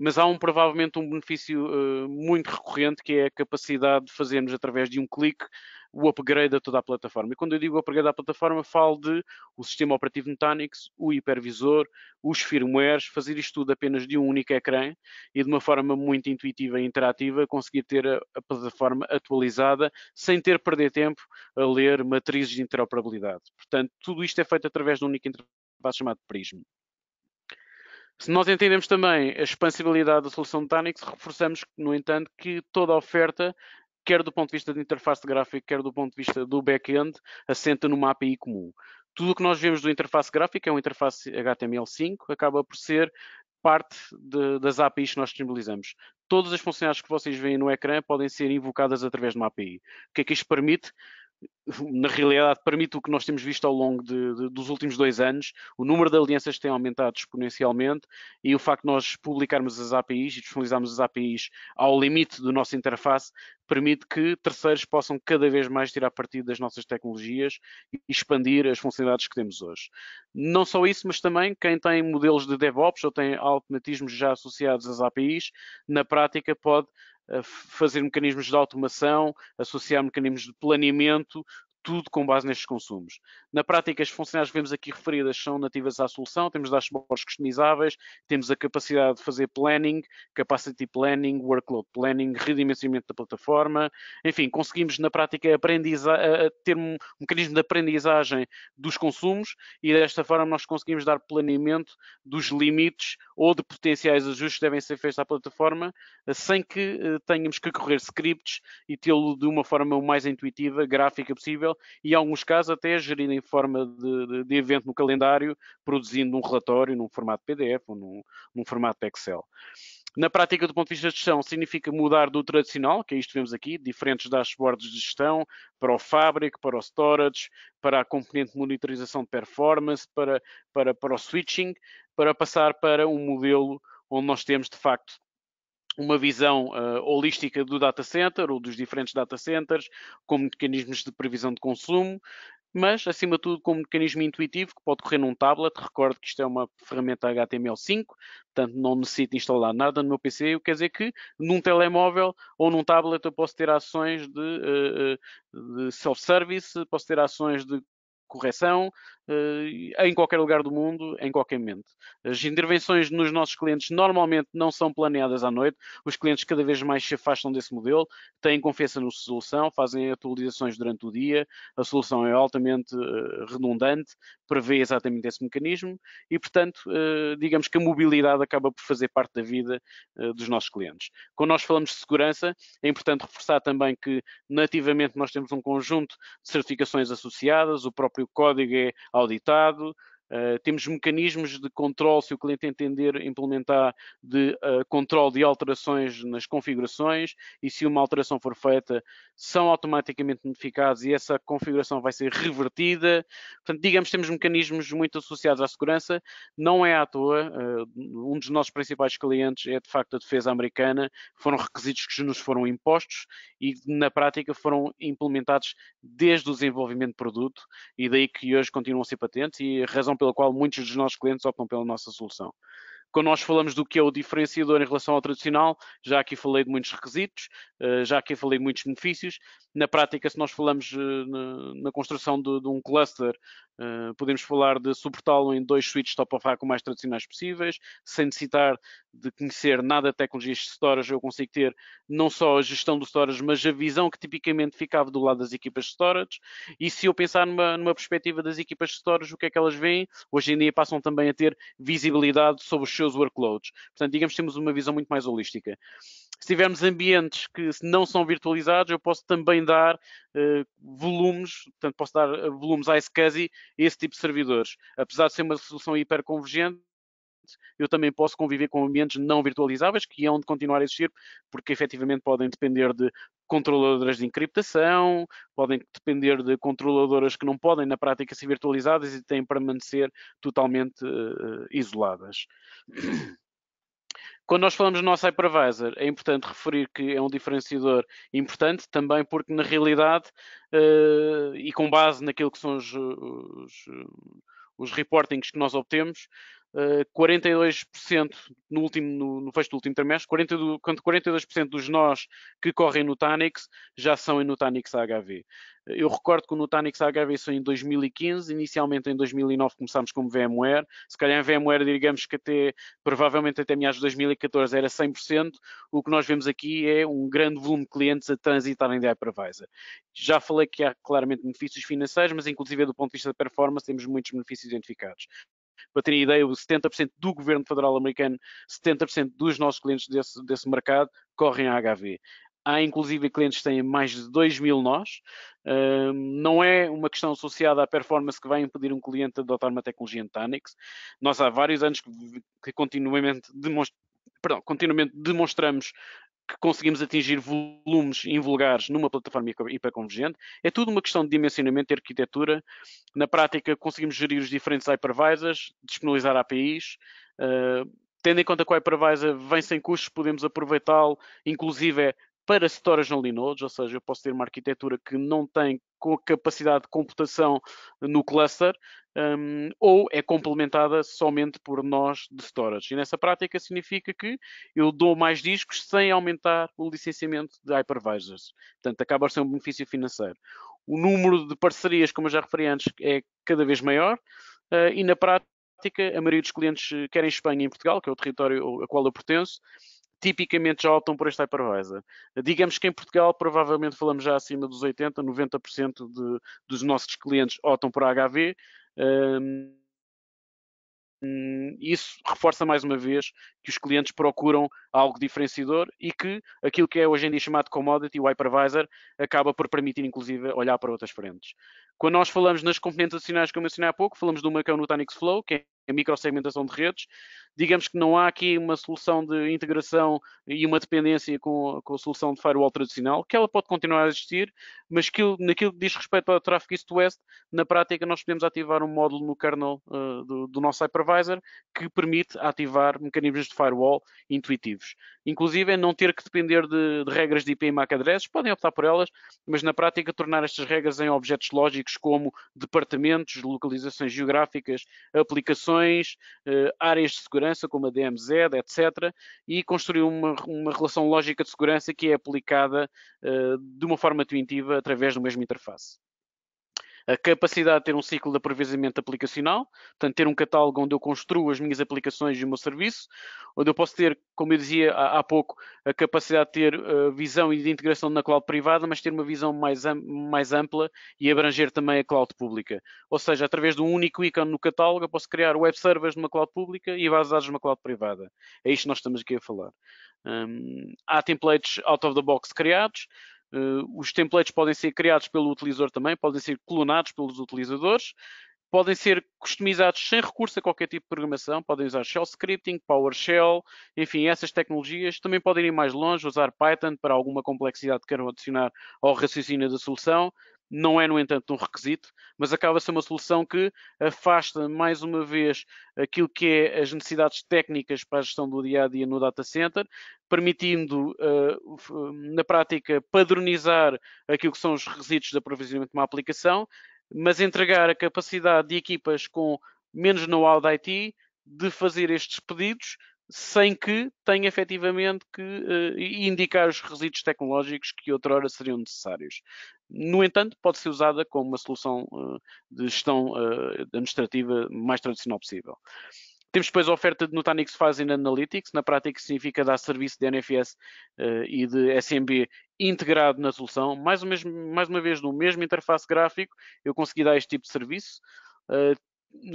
mas há um, provavelmente um benefício uh, muito recorrente que é a capacidade de fazermos através de um clique o upgrade a toda a plataforma. E quando eu digo upgrade à plataforma, falo de o sistema operativo Nutanix, o hipervisor, os firmwares, fazer isto tudo apenas de um único ecrã e de uma forma muito intuitiva e interativa conseguir ter a, a plataforma atualizada sem ter perder tempo a ler matrizes de interoperabilidade. Portanto, tudo isto é feito através de um único interface chamado Prisma. Se nós entendemos também a expansibilidade da solução de Tanix, reforçamos, no entanto, que toda a oferta, quer do ponto de vista de interface gráfica, quer do ponto de vista do back-end, assenta numa API comum. Tudo o que nós vemos do interface gráfica é uma interface HTML5, acaba por ser parte de, das APIs que nós disponibilizamos. Todas as funcionalidades que vocês veem no ecrã podem ser invocadas através de uma API. O que é que isto permite? na realidade, permite o que nós temos visto ao longo de, de, dos últimos dois anos. O número de alianças tem aumentado exponencialmente e o facto de nós publicarmos as APIs e disponibilizarmos as APIs ao limite do nosso interface permite que terceiros possam cada vez mais tirar partido das nossas tecnologias e expandir as funcionalidades que temos hoje. Não só isso, mas também quem tem modelos de DevOps ou tem automatismos já associados às APIs, na prática pode fazer mecanismos de automação, associar mecanismos de planeamento, tudo com base nestes consumos. Na prática, as funcionalidades que vemos aqui referidas são nativas à solução, temos dashboards customizáveis, temos a capacidade de fazer planning, capacity planning, workload planning, redimensionamento da plataforma, enfim, conseguimos na prática ter um, um mecanismo de aprendizagem dos consumos e desta forma nós conseguimos dar planeamento dos limites ou de potenciais ajustes que devem ser feitos à plataforma, eh, sem que eh, tenhamos que correr scripts e tê-lo de uma forma o mais intuitiva, gráfica possível, e, em alguns casos, até gerida em forma de, de, de, evento no calendário, produzindo um relatório num formato PDF ou num, num formato Excel. Na prática, do ponto de vista de gestão, significa mudar do tradicional, que é isto que vemos aqui, diferentes dashboards de gestão, para o fábrico, para o storage, para a componente de monitorização de performance, para, para, para o switching, para passar para um modelo onde nós temos, de facto, uma visão uh, holística do data center ou dos diferentes data centers, com mecanismos de previsão de consumo, mas, acima de tudo, com um mecanismo intuitivo que pode correr num tablet. Recordo que isto é uma ferramenta HTML5, portanto não necessito instalar nada no meu PC, o que quer dizer que num telemóvel ou num tablet eu posso ter ações de, eh, eh, de self-service, posso ter ações de correção eh, em qualquer lugar do mundo, em qualquer momento. As intervenções nos nossos clientes normalmente não são planeadas à noite, os clientes cada vez mais se afastam desse modelo, têm confiança na solução, fazem atualizações durante o dia, a solução é altamente eh, redundante, prevê exatamente esse mecanismo e, portanto, eh, digamos que a mobilidade acaba por fazer parte da vida dos nossos clientes. Quando nós falamos de segurança, é importante reforçar também que nativamente nós temos um conjunto de certificações associadas, o próprio próprio código é auditado, eh, temos mecanismos de controle, se o cliente entender implementar, de uh, controle de alterações nas configurações e se uma alteração for feita, são automaticamente notificados e essa configuração vai ser revertida. Portanto, digamos, temos mecanismos muito associados à segurança. Não é à toa, uh, um dos nossos principais clientes é de facto a defesa americana, foram requisitos que nos foram impostos e na prática foram implementados desde o desenvolvimento de produto e daí que hoje continuam a ser patentes e a razão pela qual muitos dos nossos clientes optam pela nossa solução. Quando nós falamos do que é o diferenciador em relação ao tradicional, já aqui falei de muitos requisitos, eh, já aqui falei de muitos benefícios, na prática, se nós falamos eh, na, na construção de, de, um cluster, uh, podemos falar de suportá-lo em dois switches top of rack o mais tradicionais possíveis, sem necessitar de conhecer nada de tecnologias de storage, eu consigo ter não só a gestão do storage, mas a visão que tipicamente ficava do lado das equipas de storage. E se eu pensar numa, numa perspectiva das equipas de storage, o que é que elas veem? Hoje em dia passam também a ter visibilidade sobre os seus workloads. Portanto, digamos que temos uma visão muito mais holística se tivermos ambientes que não são virtualizados, eu posso também dar uh, volumes, portanto, posso dar eh, volumes SCSI a esse tipo de servidores. Apesar de ser uma solução hiperconvergente, eu também posso conviver com ambientes não virtualizáveis que hão de continuar a existir, porque efetivamente podem depender de controladoras de encriptação, podem depender de controladoras que não podem, na prática, ser virtualizadas e têm de permanecer totalmente uh, isoladas. Quando nós falamos do nosso hypervisor, é importante referir que é um diferenciador importante também porque, na realidade, uh, e com base naquilo que são os, os, os reportings que nós obtemos, 42% eh, no, último, no, no fecho do último trimestre, quando 42% dos nós que correm no Tanix já são em Nutanix HV. Eh, eu recordo que o Nutanix HV saiu em 2015, inicialmente em 2009 começámos como VMware, se calhar em VMware digamos que até, provavelmente até meados de 2014 era 100%, o que nós vemos aqui é um grande volume de clientes a transitarem de hypervisor. Já falei que há claramente benefícios financeiros, mas inclusive do ponto de vista da performance temos muitos benefícios identificados. Para terem ideia, 70% do governo federal americano, 70% dos nossos clientes desse, desse mercado correm a HV. Há inclusive clientes que têm mais de 2 mil nós. Uh, não é uma questão associada à performance que vai impedir um cliente de adotar uma tecnologia Tanix. Nós há vários anos que, que continuamente demonstramos perdão, continuamente demonstramos que conseguimos atingir volumes invulgares numa plataforma hiperconvergente. É tudo uma questão de dimensionamento e arquitetura. Na prática, conseguimos gerir os diferentes hypervisors, disponibilizar APIs. Uh, eh, tendo em conta que o hypervisor vem sem custos, podemos aproveitá-lo, inclusive é para storage no Linux, ou seja, eu posso ter uma arquitetura que não tem capacidade de computação no cluster um, ou é complementada somente por nós de storage. E nessa prática significa que eu dou mais discos sem aumentar o licenciamento de hypervisors. Portanto, acaba por ser um benefício financeiro. O número de parcerias, como eu já referi antes, é cada vez maior uh, e na prática a maioria dos clientes, eh, quer em Espanha e em Portugal, que é o território ao qual eu pertenço, tipicamente já optam por esta hypervisor. Digamos que em Portugal, provavelmente falamos já acima dos 80%, 90% de, dos nossos clientes optam por HV. Hum, isso reforça mais uma vez que os clientes procuram algo diferenciador e que aquilo que é hoje em dia chamado commodity, o hypervisor, acaba por permitir, inclusive, olhar para outras frentes. Quando nós falamos nas componentes adicionais que eu mencionei há pouco, falamos do Macão Nutanix Flow, que é a microsegmentação de redes. Digamos que não há aqui uma solução de integração e uma dependência com, com a solução de firewall tradicional, que ela pode continuar a existir, mas que, naquilo que diz respeito ao tráfego east-west, na prática nós podemos ativar um módulo no kernel uh, do, do, nosso hypervisor que permite ativar mecanismos de firewall intuitivos. Inclusive, é não ter que depender de, de regras de IP e MAC addresses, podem optar por elas, mas na prática tornar estas regras em objetos lógicos como departamentos, localizações geográficas, aplicações eh, áreas de segurança, como a DMZ, etc., e construiu uma, uma relação lógica de segurança que é aplicada eh, de uma forma intuitiva através do mesmo interface. A capacidade de ter um ciclo de aprovisionamento aplicacional, portanto, ter um catálogo onde eu construo as minhas aplicações e o meu serviço, onde eu posso ter, como eu dizia há, pouco, a capacidade de ter uh, visão e de integração na cloud privada, mas ter uma visão mais, mais ampla e abranger também a cloud pública. Ou seja, através de um único ícone no catálogo, eu posso criar web servers numa cloud pública e baseados de dados numa cloud privada. É isto que nós estamos aqui a falar. Um, há templates out of the box criados, eh, os templates podem ser criados pelo utilizador também, podem ser clonados pelos utilizadores, podem ser customizados sem recurso a qualquer tipo de programação, podem usar Shell Scripting, PowerShell, enfim, essas tecnologias. Também podem ir mais longe, usar Python para alguma complexidade que queiram adicionar ao raciocínio da solução. Não é, no entanto, um requisito, mas acaba a uma solução que afasta mais uma vez aquilo que é as necessidades técnicas para a gestão do dia a dia no data center, permitindo, eh, na prática, padronizar aquilo que são os requisitos de aprovisionamento de uma aplicação, mas entregar a capacidade de equipas com menos know-how de IT de fazer estes pedidos sem que tenha efetivamente que uh, indicar os resíduos tecnológicos que outrora seriam necessários. No entanto, pode ser usada como uma solução uh, de gestão uh, administrativa mais tradicional possível. Temos depois a oferta de Nutanix Phasing Analytics, na prática significa dar serviço de NFS uh, e de SMB integrado na solução. Mais, mesmo, mais uma vez, no mesmo interface gráfico, eu consegui dar este tipo de serviço. Uh,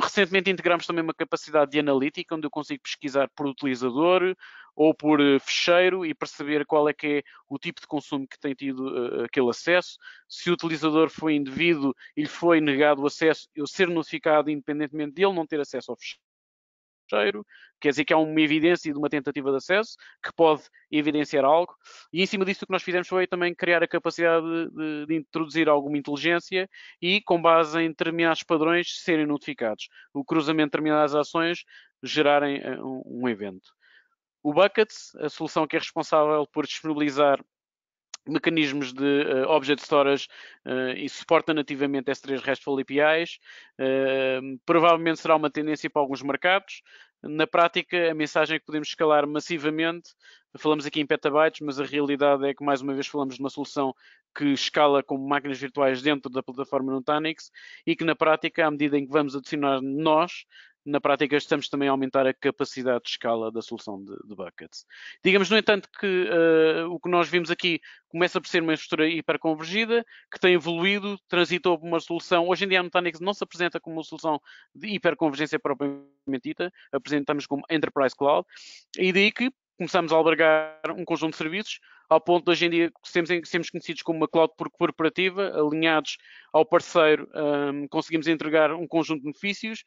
recentemente integramos também uma capacidade de analítica, onde eu consigo pesquisar por utilizador ou por eh, fecheiro e perceber qual é que é o tipo de consumo que tem tido uh, aquele acesso. Se o utilizador foi indivíduo e lhe foi negado o acesso, eu ser notificado independentemente dele não ter acesso ao fecheiro estrangeiro, quer dizer que há uma evidência de uma tentativa de acesso que pode evidenciar algo, e em cima disso o que nós fizemos foi também criar a capacidade de, de introduzir alguma inteligência e, com base em determinados padrões, serem notificados. O cruzamento de determinadas ações gerarem eh, um, um evento. O Buckets, a solução que é responsável por disponibilizar mecanismos de uh, eh, object storage uh, e suporta nativamente S3 RESTful APIs. Uh, eh, provavelmente será uma tendência para alguns mercados. Na prática, a mensagem é que podemos escalar massivamente. Falamos aqui em petabytes, mas a realidade é que, mais uma vez, falamos de uma solução que escala com máquinas virtuais dentro da plataforma Nutanix e que, na prática, à medida em que vamos adicionar nós, na prática estamos também a aumentar a capacidade de escala da solução de, de buckets. Digamos, no entanto, que uh, o que nós vimos aqui começa por ser uma estrutura hiperconvergida, que tem evoluído, transitou para uma solução. Hoje em dia a Nutanix não se apresenta como uma solução de hiperconvergência propriamente dita, apresentamos como Enterprise Cloud, e daí que começamos a albergar um conjunto de serviços, ao ponto de hoje em dia sermos, conhecidos como uma cloud corporativa, alinhados ao parceiro, um, ehm, conseguimos entregar um conjunto de benefícios,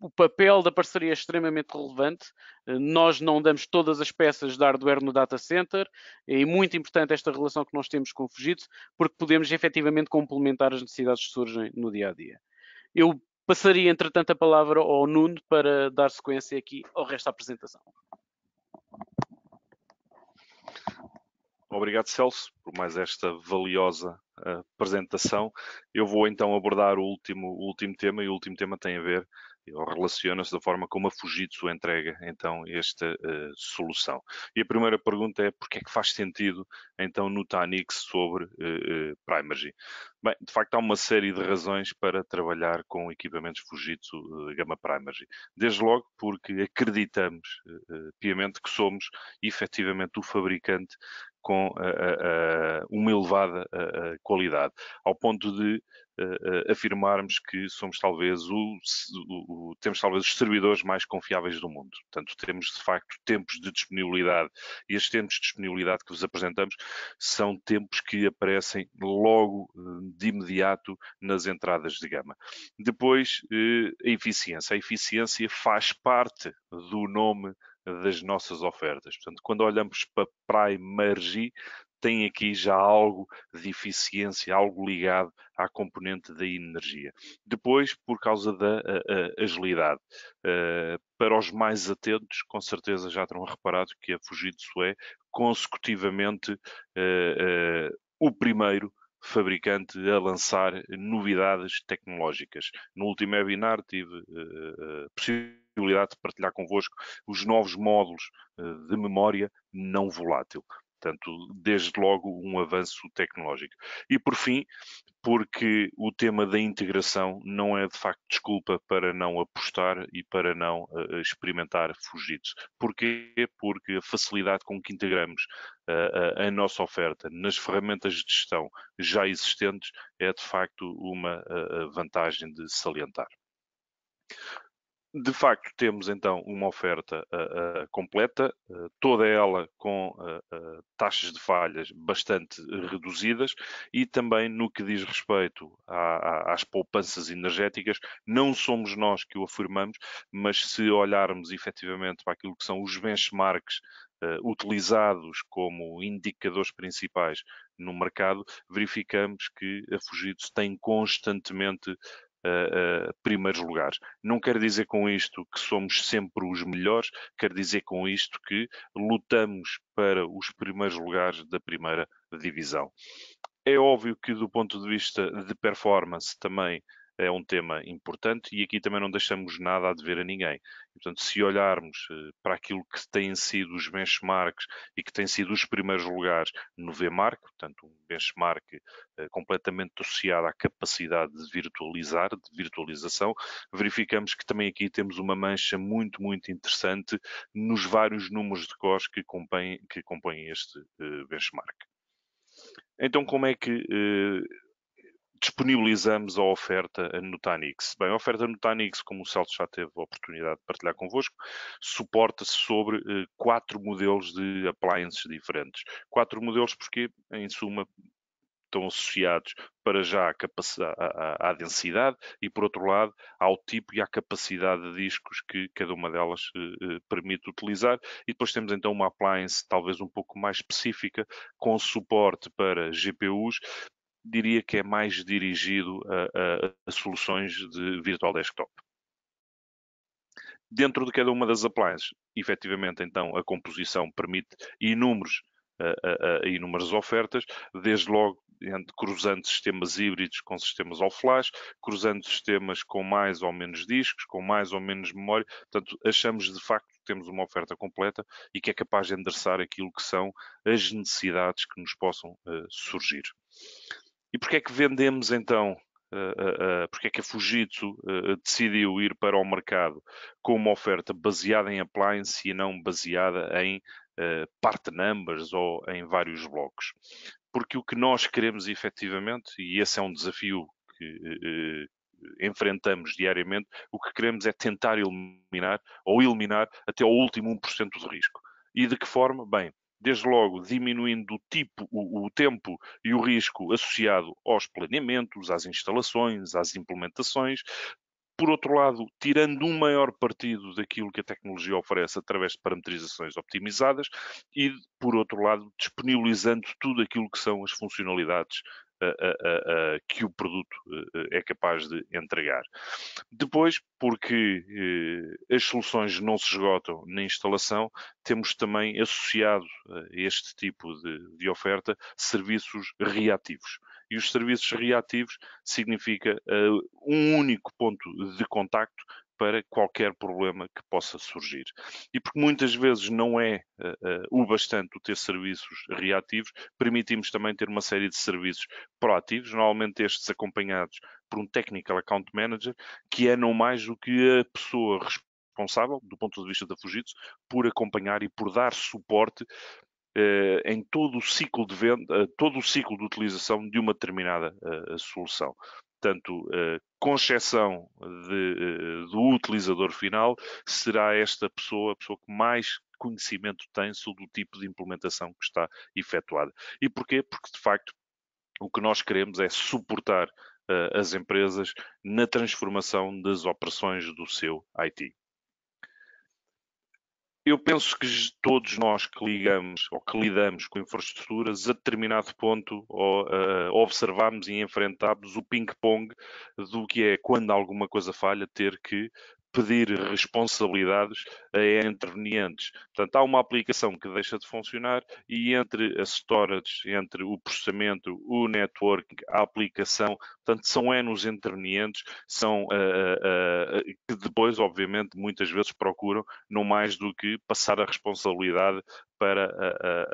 o papel da parceria é extremamente relevante. Eh, nós não damos todas as peças de hardware no data center. É muito importante esta relação que nós temos com o Fujitsu, porque podemos efetivamente complementar as necessidades que surgem no dia a dia. Eu passaria, entretanto, a palavra ao Nuno para dar sequência aqui ao resto da apresentação. Obrigado, Celso, por mais esta valiosa eh, apresentação. Eu vou então abordar o último, o último tema, e o último tema tem a ver ou relaciona-se da forma como a Fujitsu entrega então esta uh, solução. E a primeira pergunta é porque é que faz sentido então no Tanix sobre uh, uh, Primergy? Bem, de facto há uma série de razões para trabalhar com equipamentos Fujitsu uh, Gama Primergy. Desde logo porque acreditamos piamente que somos efetivamente o fabricante com uma elevada qualidade, ao ponto de uh, afirmarmos que somos talvez o, o, o, temos talvez os servidores mais confiáveis do mundo. Portanto, temos de facto tempos de disponibilidade e estes tempos de disponibilidade que vos apresentamos são tempos que aparecem logo eh, de imediato nas entradas de gama. Depois, uh, a eficiência. A eficiência faz parte do nome das nossas ofertas. Portanto, quando olhamos para Prime Margi, tem aqui já algo de eficiência, algo ligado à componente da energia. Depois, por causa da a, a agilidade. Uh, para os mais atentos, com certeza já terão reparado que a Fujitsu é consecutivamente uh, uh, o primeiro fabricante a lançar novidades tecnológicas. No último webinar tive uh, possibilidade de partilhar convosco os novos módulos de memória não volátil. Portanto, desde logo um avanço tecnológico. E por fim, porque o tema da integração não é de facto desculpa para não apostar e para não uh, experimentar fugidos. Porquê? Porque a facilidade com que integramos uh, a, a, nossa oferta nas ferramentas de gestão já existentes é de facto uma uh, vantagem de salientar de facto, temos então uma oferta uh, uh, completa, uh, toda ela com taxas de falhas bastante reduzidas e também no que diz respeito à, à, às poupanças energéticas, não somos nós que o afirmamos, mas se olharmos efetivamente para aquilo que são os benchmarks utilizados como indicadores principais no mercado, verificamos que a Fugito tem constantemente uh, primeiros lugares. Não quer dizer com isto que somos sempre os melhores, quer dizer com isto que lutamos para os primeiros lugares da primeira divisão. É óbvio que do ponto de vista de performance também é um tema importante e aqui também não deixamos nada a dever a ninguém. portanto, se olharmos eh, para aquilo que têm sido os benchmarks e que têm sido os primeiros lugares no VMark, portanto, um benchmark eh, completamente associado à capacidade de virtualizar, de virtualização, verificamos que também aqui temos uma mancha muito, muito interessante nos vários números de cores que compõem, que compõem este eh, benchmark. Então, como é que disponibilizamos a oferta Nutanix? Bem, a oferta Nutanix, como o Celso já teve a oportunidade de partilhar convosco, suporta-se sobre eh, quatro modelos de appliances diferentes. Quatro modelos porque, em suma, estão associados para já à, à, à, densidade e, por outro lado, ao tipo e à capacidade de discos que cada uma delas eh, eh, permite utilizar. E depois temos então uma appliance talvez um pouco mais específica, com suporte para GPUs diria que é mais dirigido a, a, a soluções de virtual desktop. Dentro de cada uma das appliances, efetivamente, então, a composição permite inúmeros inúmeras ofertas, desde logo cruzando sistemas híbridos com sistemas all flash, cruzando sistemas com mais ou menos discos, com mais ou menos memória. Portanto, achamos de facto que temos uma oferta completa e que é capaz de endereçar aquilo que são as necessidades que nos possam uh, surgir. E porquê é que vendemos então? Porquê é que a Fujitsu decidiu ir para o mercado com uma oferta baseada em appliance e não baseada em eh, parte numbers ou em vários blocos? Porque o que nós queremos efetivamente, e esse é um desafio que, eh, eh, enfrentamos diariamente, o que queremos é tentar eliminar ou eliminar até ao último 1% de risco. E de que forma? Bem, desde logo diminuindo o tipo, o, o, tempo e o risco associado aos planeamentos, às instalações, às implementações. Por outro lado, tirando um maior partido daquilo que a tecnologia oferece através de parametrizações optimizadas e, por outro lado, disponibilizando tudo aquilo que são as funcionalidades que o produto eh, eh, é capaz de entregar. Depois, porque eh, as soluções não se esgotam na instalação, temos também associado a este tipo de, de oferta serviços reativos e os serviços reativos significa uh, um único ponto de contacto para qualquer problema que possa surgir. E porque muitas vezes não é uh, uh, o bastante ter serviços reativos, permitimos também ter uma série de serviços proativos, normalmente estes acompanhados por um Technical Account Manager, que é não mais do que a pessoa responsável, do ponto de vista da Fujitsu, por acompanhar e por dar suporte eh, em todo o ciclo de venda, eh, todo o ciclo de utilização de uma determinada eh, solução. Portanto, eh, com exceção de, eh, do utilizador final, será esta pessoa a pessoa que mais conhecimento tem sobre o tipo de implementação que está efetuada. E porquê? Porque, de facto, o que nós queremos é suportar eh, as empresas na transformação das operações do seu IT eu penso que todos nós que ligamos ou que lidamos com infraestruturas, a determinado ponto, ou, uh, observamos e enfrentamos o ping-pong do que é quando alguma coisa falha, ter que pedir responsabilidades a intervenientes. Portanto, há uma aplicação que deixa de funcionar e entre a storage, entre o processamento, o networking, a aplicação, portanto, são N os intervenientes, são uh, uh, uh, que depois, obviamente, muitas vezes procuram não mais do que passar a responsabilidade para, eh, eh,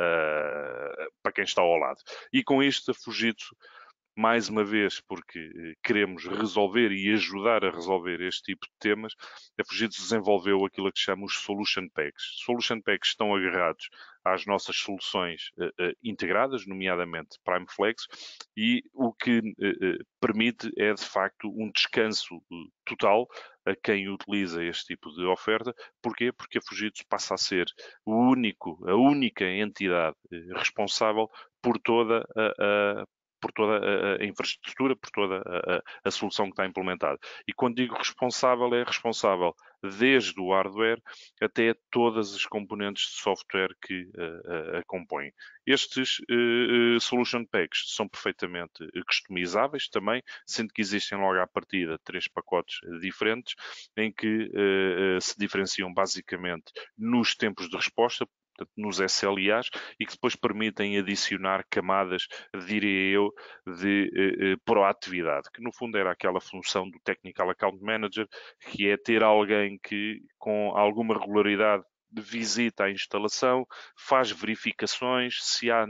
eh, para quem está ao lado. E com isto, fugido mais uma vez, porque eh, queremos resolver e ajudar a resolver este tipo de temas, a Fujitsu desenvolveu aquilo a que chamamos Solution Packs. Solution Packs estão agarrados às nossas soluções uh, uh, integradas, nomeadamente PrimeFlex, e o que uh, permite é, de facto, um descanso total a quem utiliza este tipo de oferta. Porquê? Porque a Fujitsu passa a ser o único, a única entidade responsável por toda a, a por toda a, infraestrutura, por toda a, a solução que está implementada. E quando digo responsável, é responsável desde o hardware até todas as componentes de software que uh, a compõem. Estes uh, solution packs são perfeitamente customizáveis também, sendo que existem logo à partida três pacotes diferentes, em que uh, se diferenciam basicamente nos tempos de resposta, portanto, nos SLAs, e que depois permitem adicionar camadas, diria eu, de eh, eh, proatividade, que no fundo era aquela função do Technical Account Manager, que é ter alguém que, com alguma regularidade, visita a instalação, faz verificações, se, há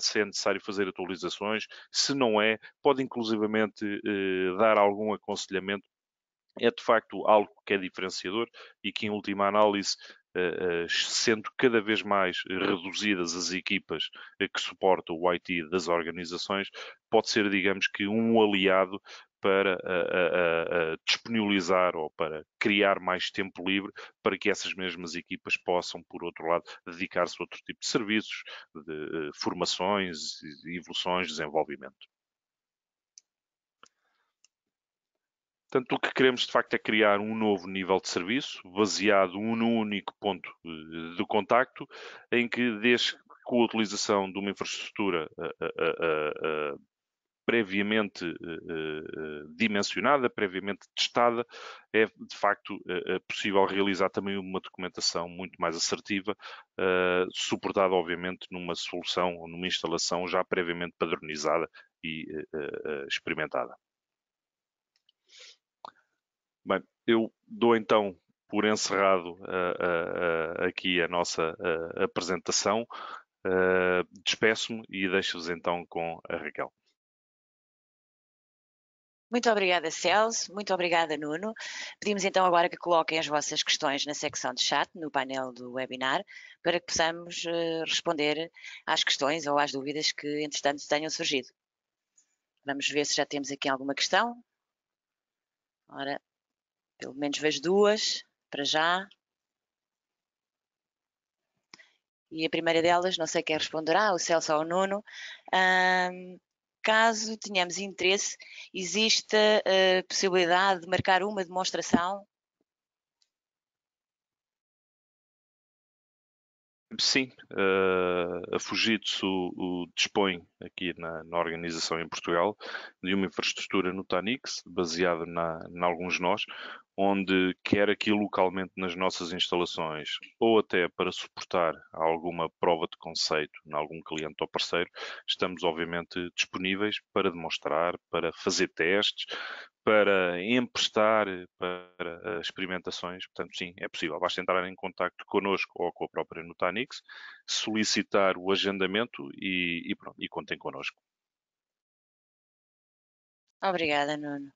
se é necessário fazer atualizações, se não é, pode inclusivamente eh, dar algum aconselhamento é de facto algo que é diferenciador e que, em última análise, eh, eh, sendo cada vez mais reduzidas as equipas eh, que suportam o IT das organizações, pode ser, digamos que, um aliado para a, a, a disponibilizar ou para criar mais tempo livre para que essas mesmas equipas possam, por outro lado, dedicar-se a outro tipo de serviços, de formações, evoluções, desenvolvimento. Portanto, o que queremos de facto é criar um novo nível de serviço, baseado num único ponto eh, de contacto, em que desde com a utilização de uma infraestrutura a, a, a, previamente eh, eh, dimensionada, previamente testada, é de facto possível realizar também uma documentação muito mais assertiva, suportada obviamente numa solução ou numa instalação já previamente padronizada e experimentada. Bem, eu dou então por encerrado uh, uh, aqui a nossa apresentação. Despeço-me e deixo-vos então com a Raquel. Muito obrigada, Celso. Muito obrigada, Nuno. Pedimos então agora que coloquem as vossas questões na secção de chat, no painel do webinar, para que possamos responder às questões ou às dúvidas que, entretanto, tenham surgido. Vamos ver se já temos aqui alguma questão. Ora, pelo menos vejo duas, para já. E a primeira delas, não sei quem responderá, o Celso ou o Nuno. Um, caso tenhamos interesse, existe a eh, possibilidade de marcar uma demonstração Sim, eh, a Fujitsu o, dispõe aqui na, na, organização em Portugal de uma infraestrutura no Tanix, baseada em alguns nós, onde quer aqui localmente nas nossas instalações ou até para suportar alguma prova de conceito em algum cliente ou parceiro, estamos obviamente disponíveis para demonstrar, para fazer testes, para emprestar para experimentações, portanto sim, é possível. Basta entrar em contato connosco ou com a própria Nutanix, solicitar o agendamento e, e pronto, e contem connosco. Obrigada, Nuno.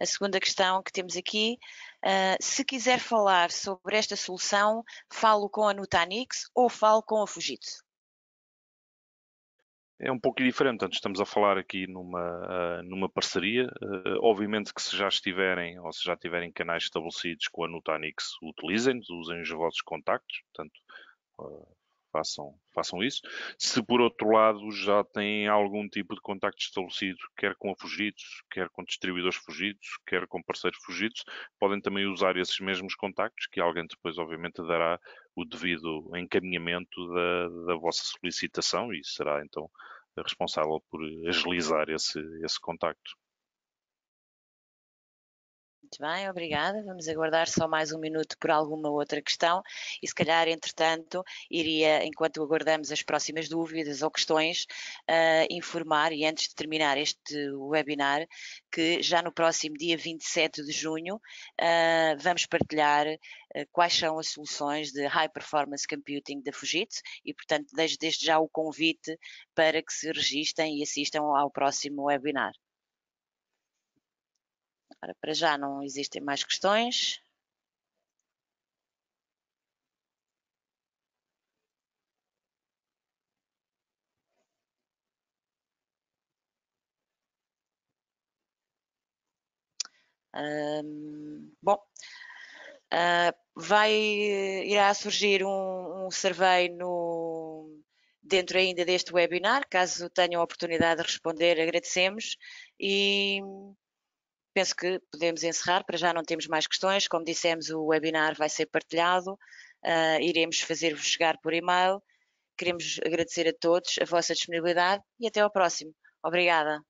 A segunda questão que temos aqui, uh, se quiser falar sobre esta solução, falo com a Nutanix ou falo com a Fujitsu? É um pouco diferente, portanto, estamos a falar aqui numa, ah, numa parceria. Ah, obviamente que se já estiverem ou se já tiverem canais estabelecidos com a Nutanix, utilizem-nos, usem os vossos contactos, portanto, ah, façam, façam isso. Se por outro lado já têm algum tipo de contacto estabelecido, quer com fugidos, quer com distribuidores fugidos, quer com parceiros fugidos, podem também usar esses mesmos contactos, que alguém depois obviamente dará o devido encaminhamento da, da vossa solicitação e será então responsável por agilizar esse, esse contacto. Muito bem, obrigada. Vamos aguardar só mais um minuto por alguma outra questão e, se calhar, entretanto, iria, enquanto aguardamos as próximas dúvidas ou questões, uh, informar, e antes de terminar este webinar, que já no próximo dia 27 de junho uh, vamos partilhar eh, quais são as soluções de High Performance Computing da Fujitsu e, portanto, desde já o convite para que se registrem e assistam ao próximo webinar. Ora, para já não existem mais questões. Hum, bom, uh, vai, irá surgir um, um survey no, dentro ainda deste webinar, caso tenham a oportunidade de responder, agradecemos e penso que podemos encerrar, para já não temos mais questões. Como dissemos, o webinar vai ser partilhado, uh, iremos fazer-vos chegar por e-mail. Queremos agradecer a todos a vossa disponibilidade e até ao próximo. Obrigada.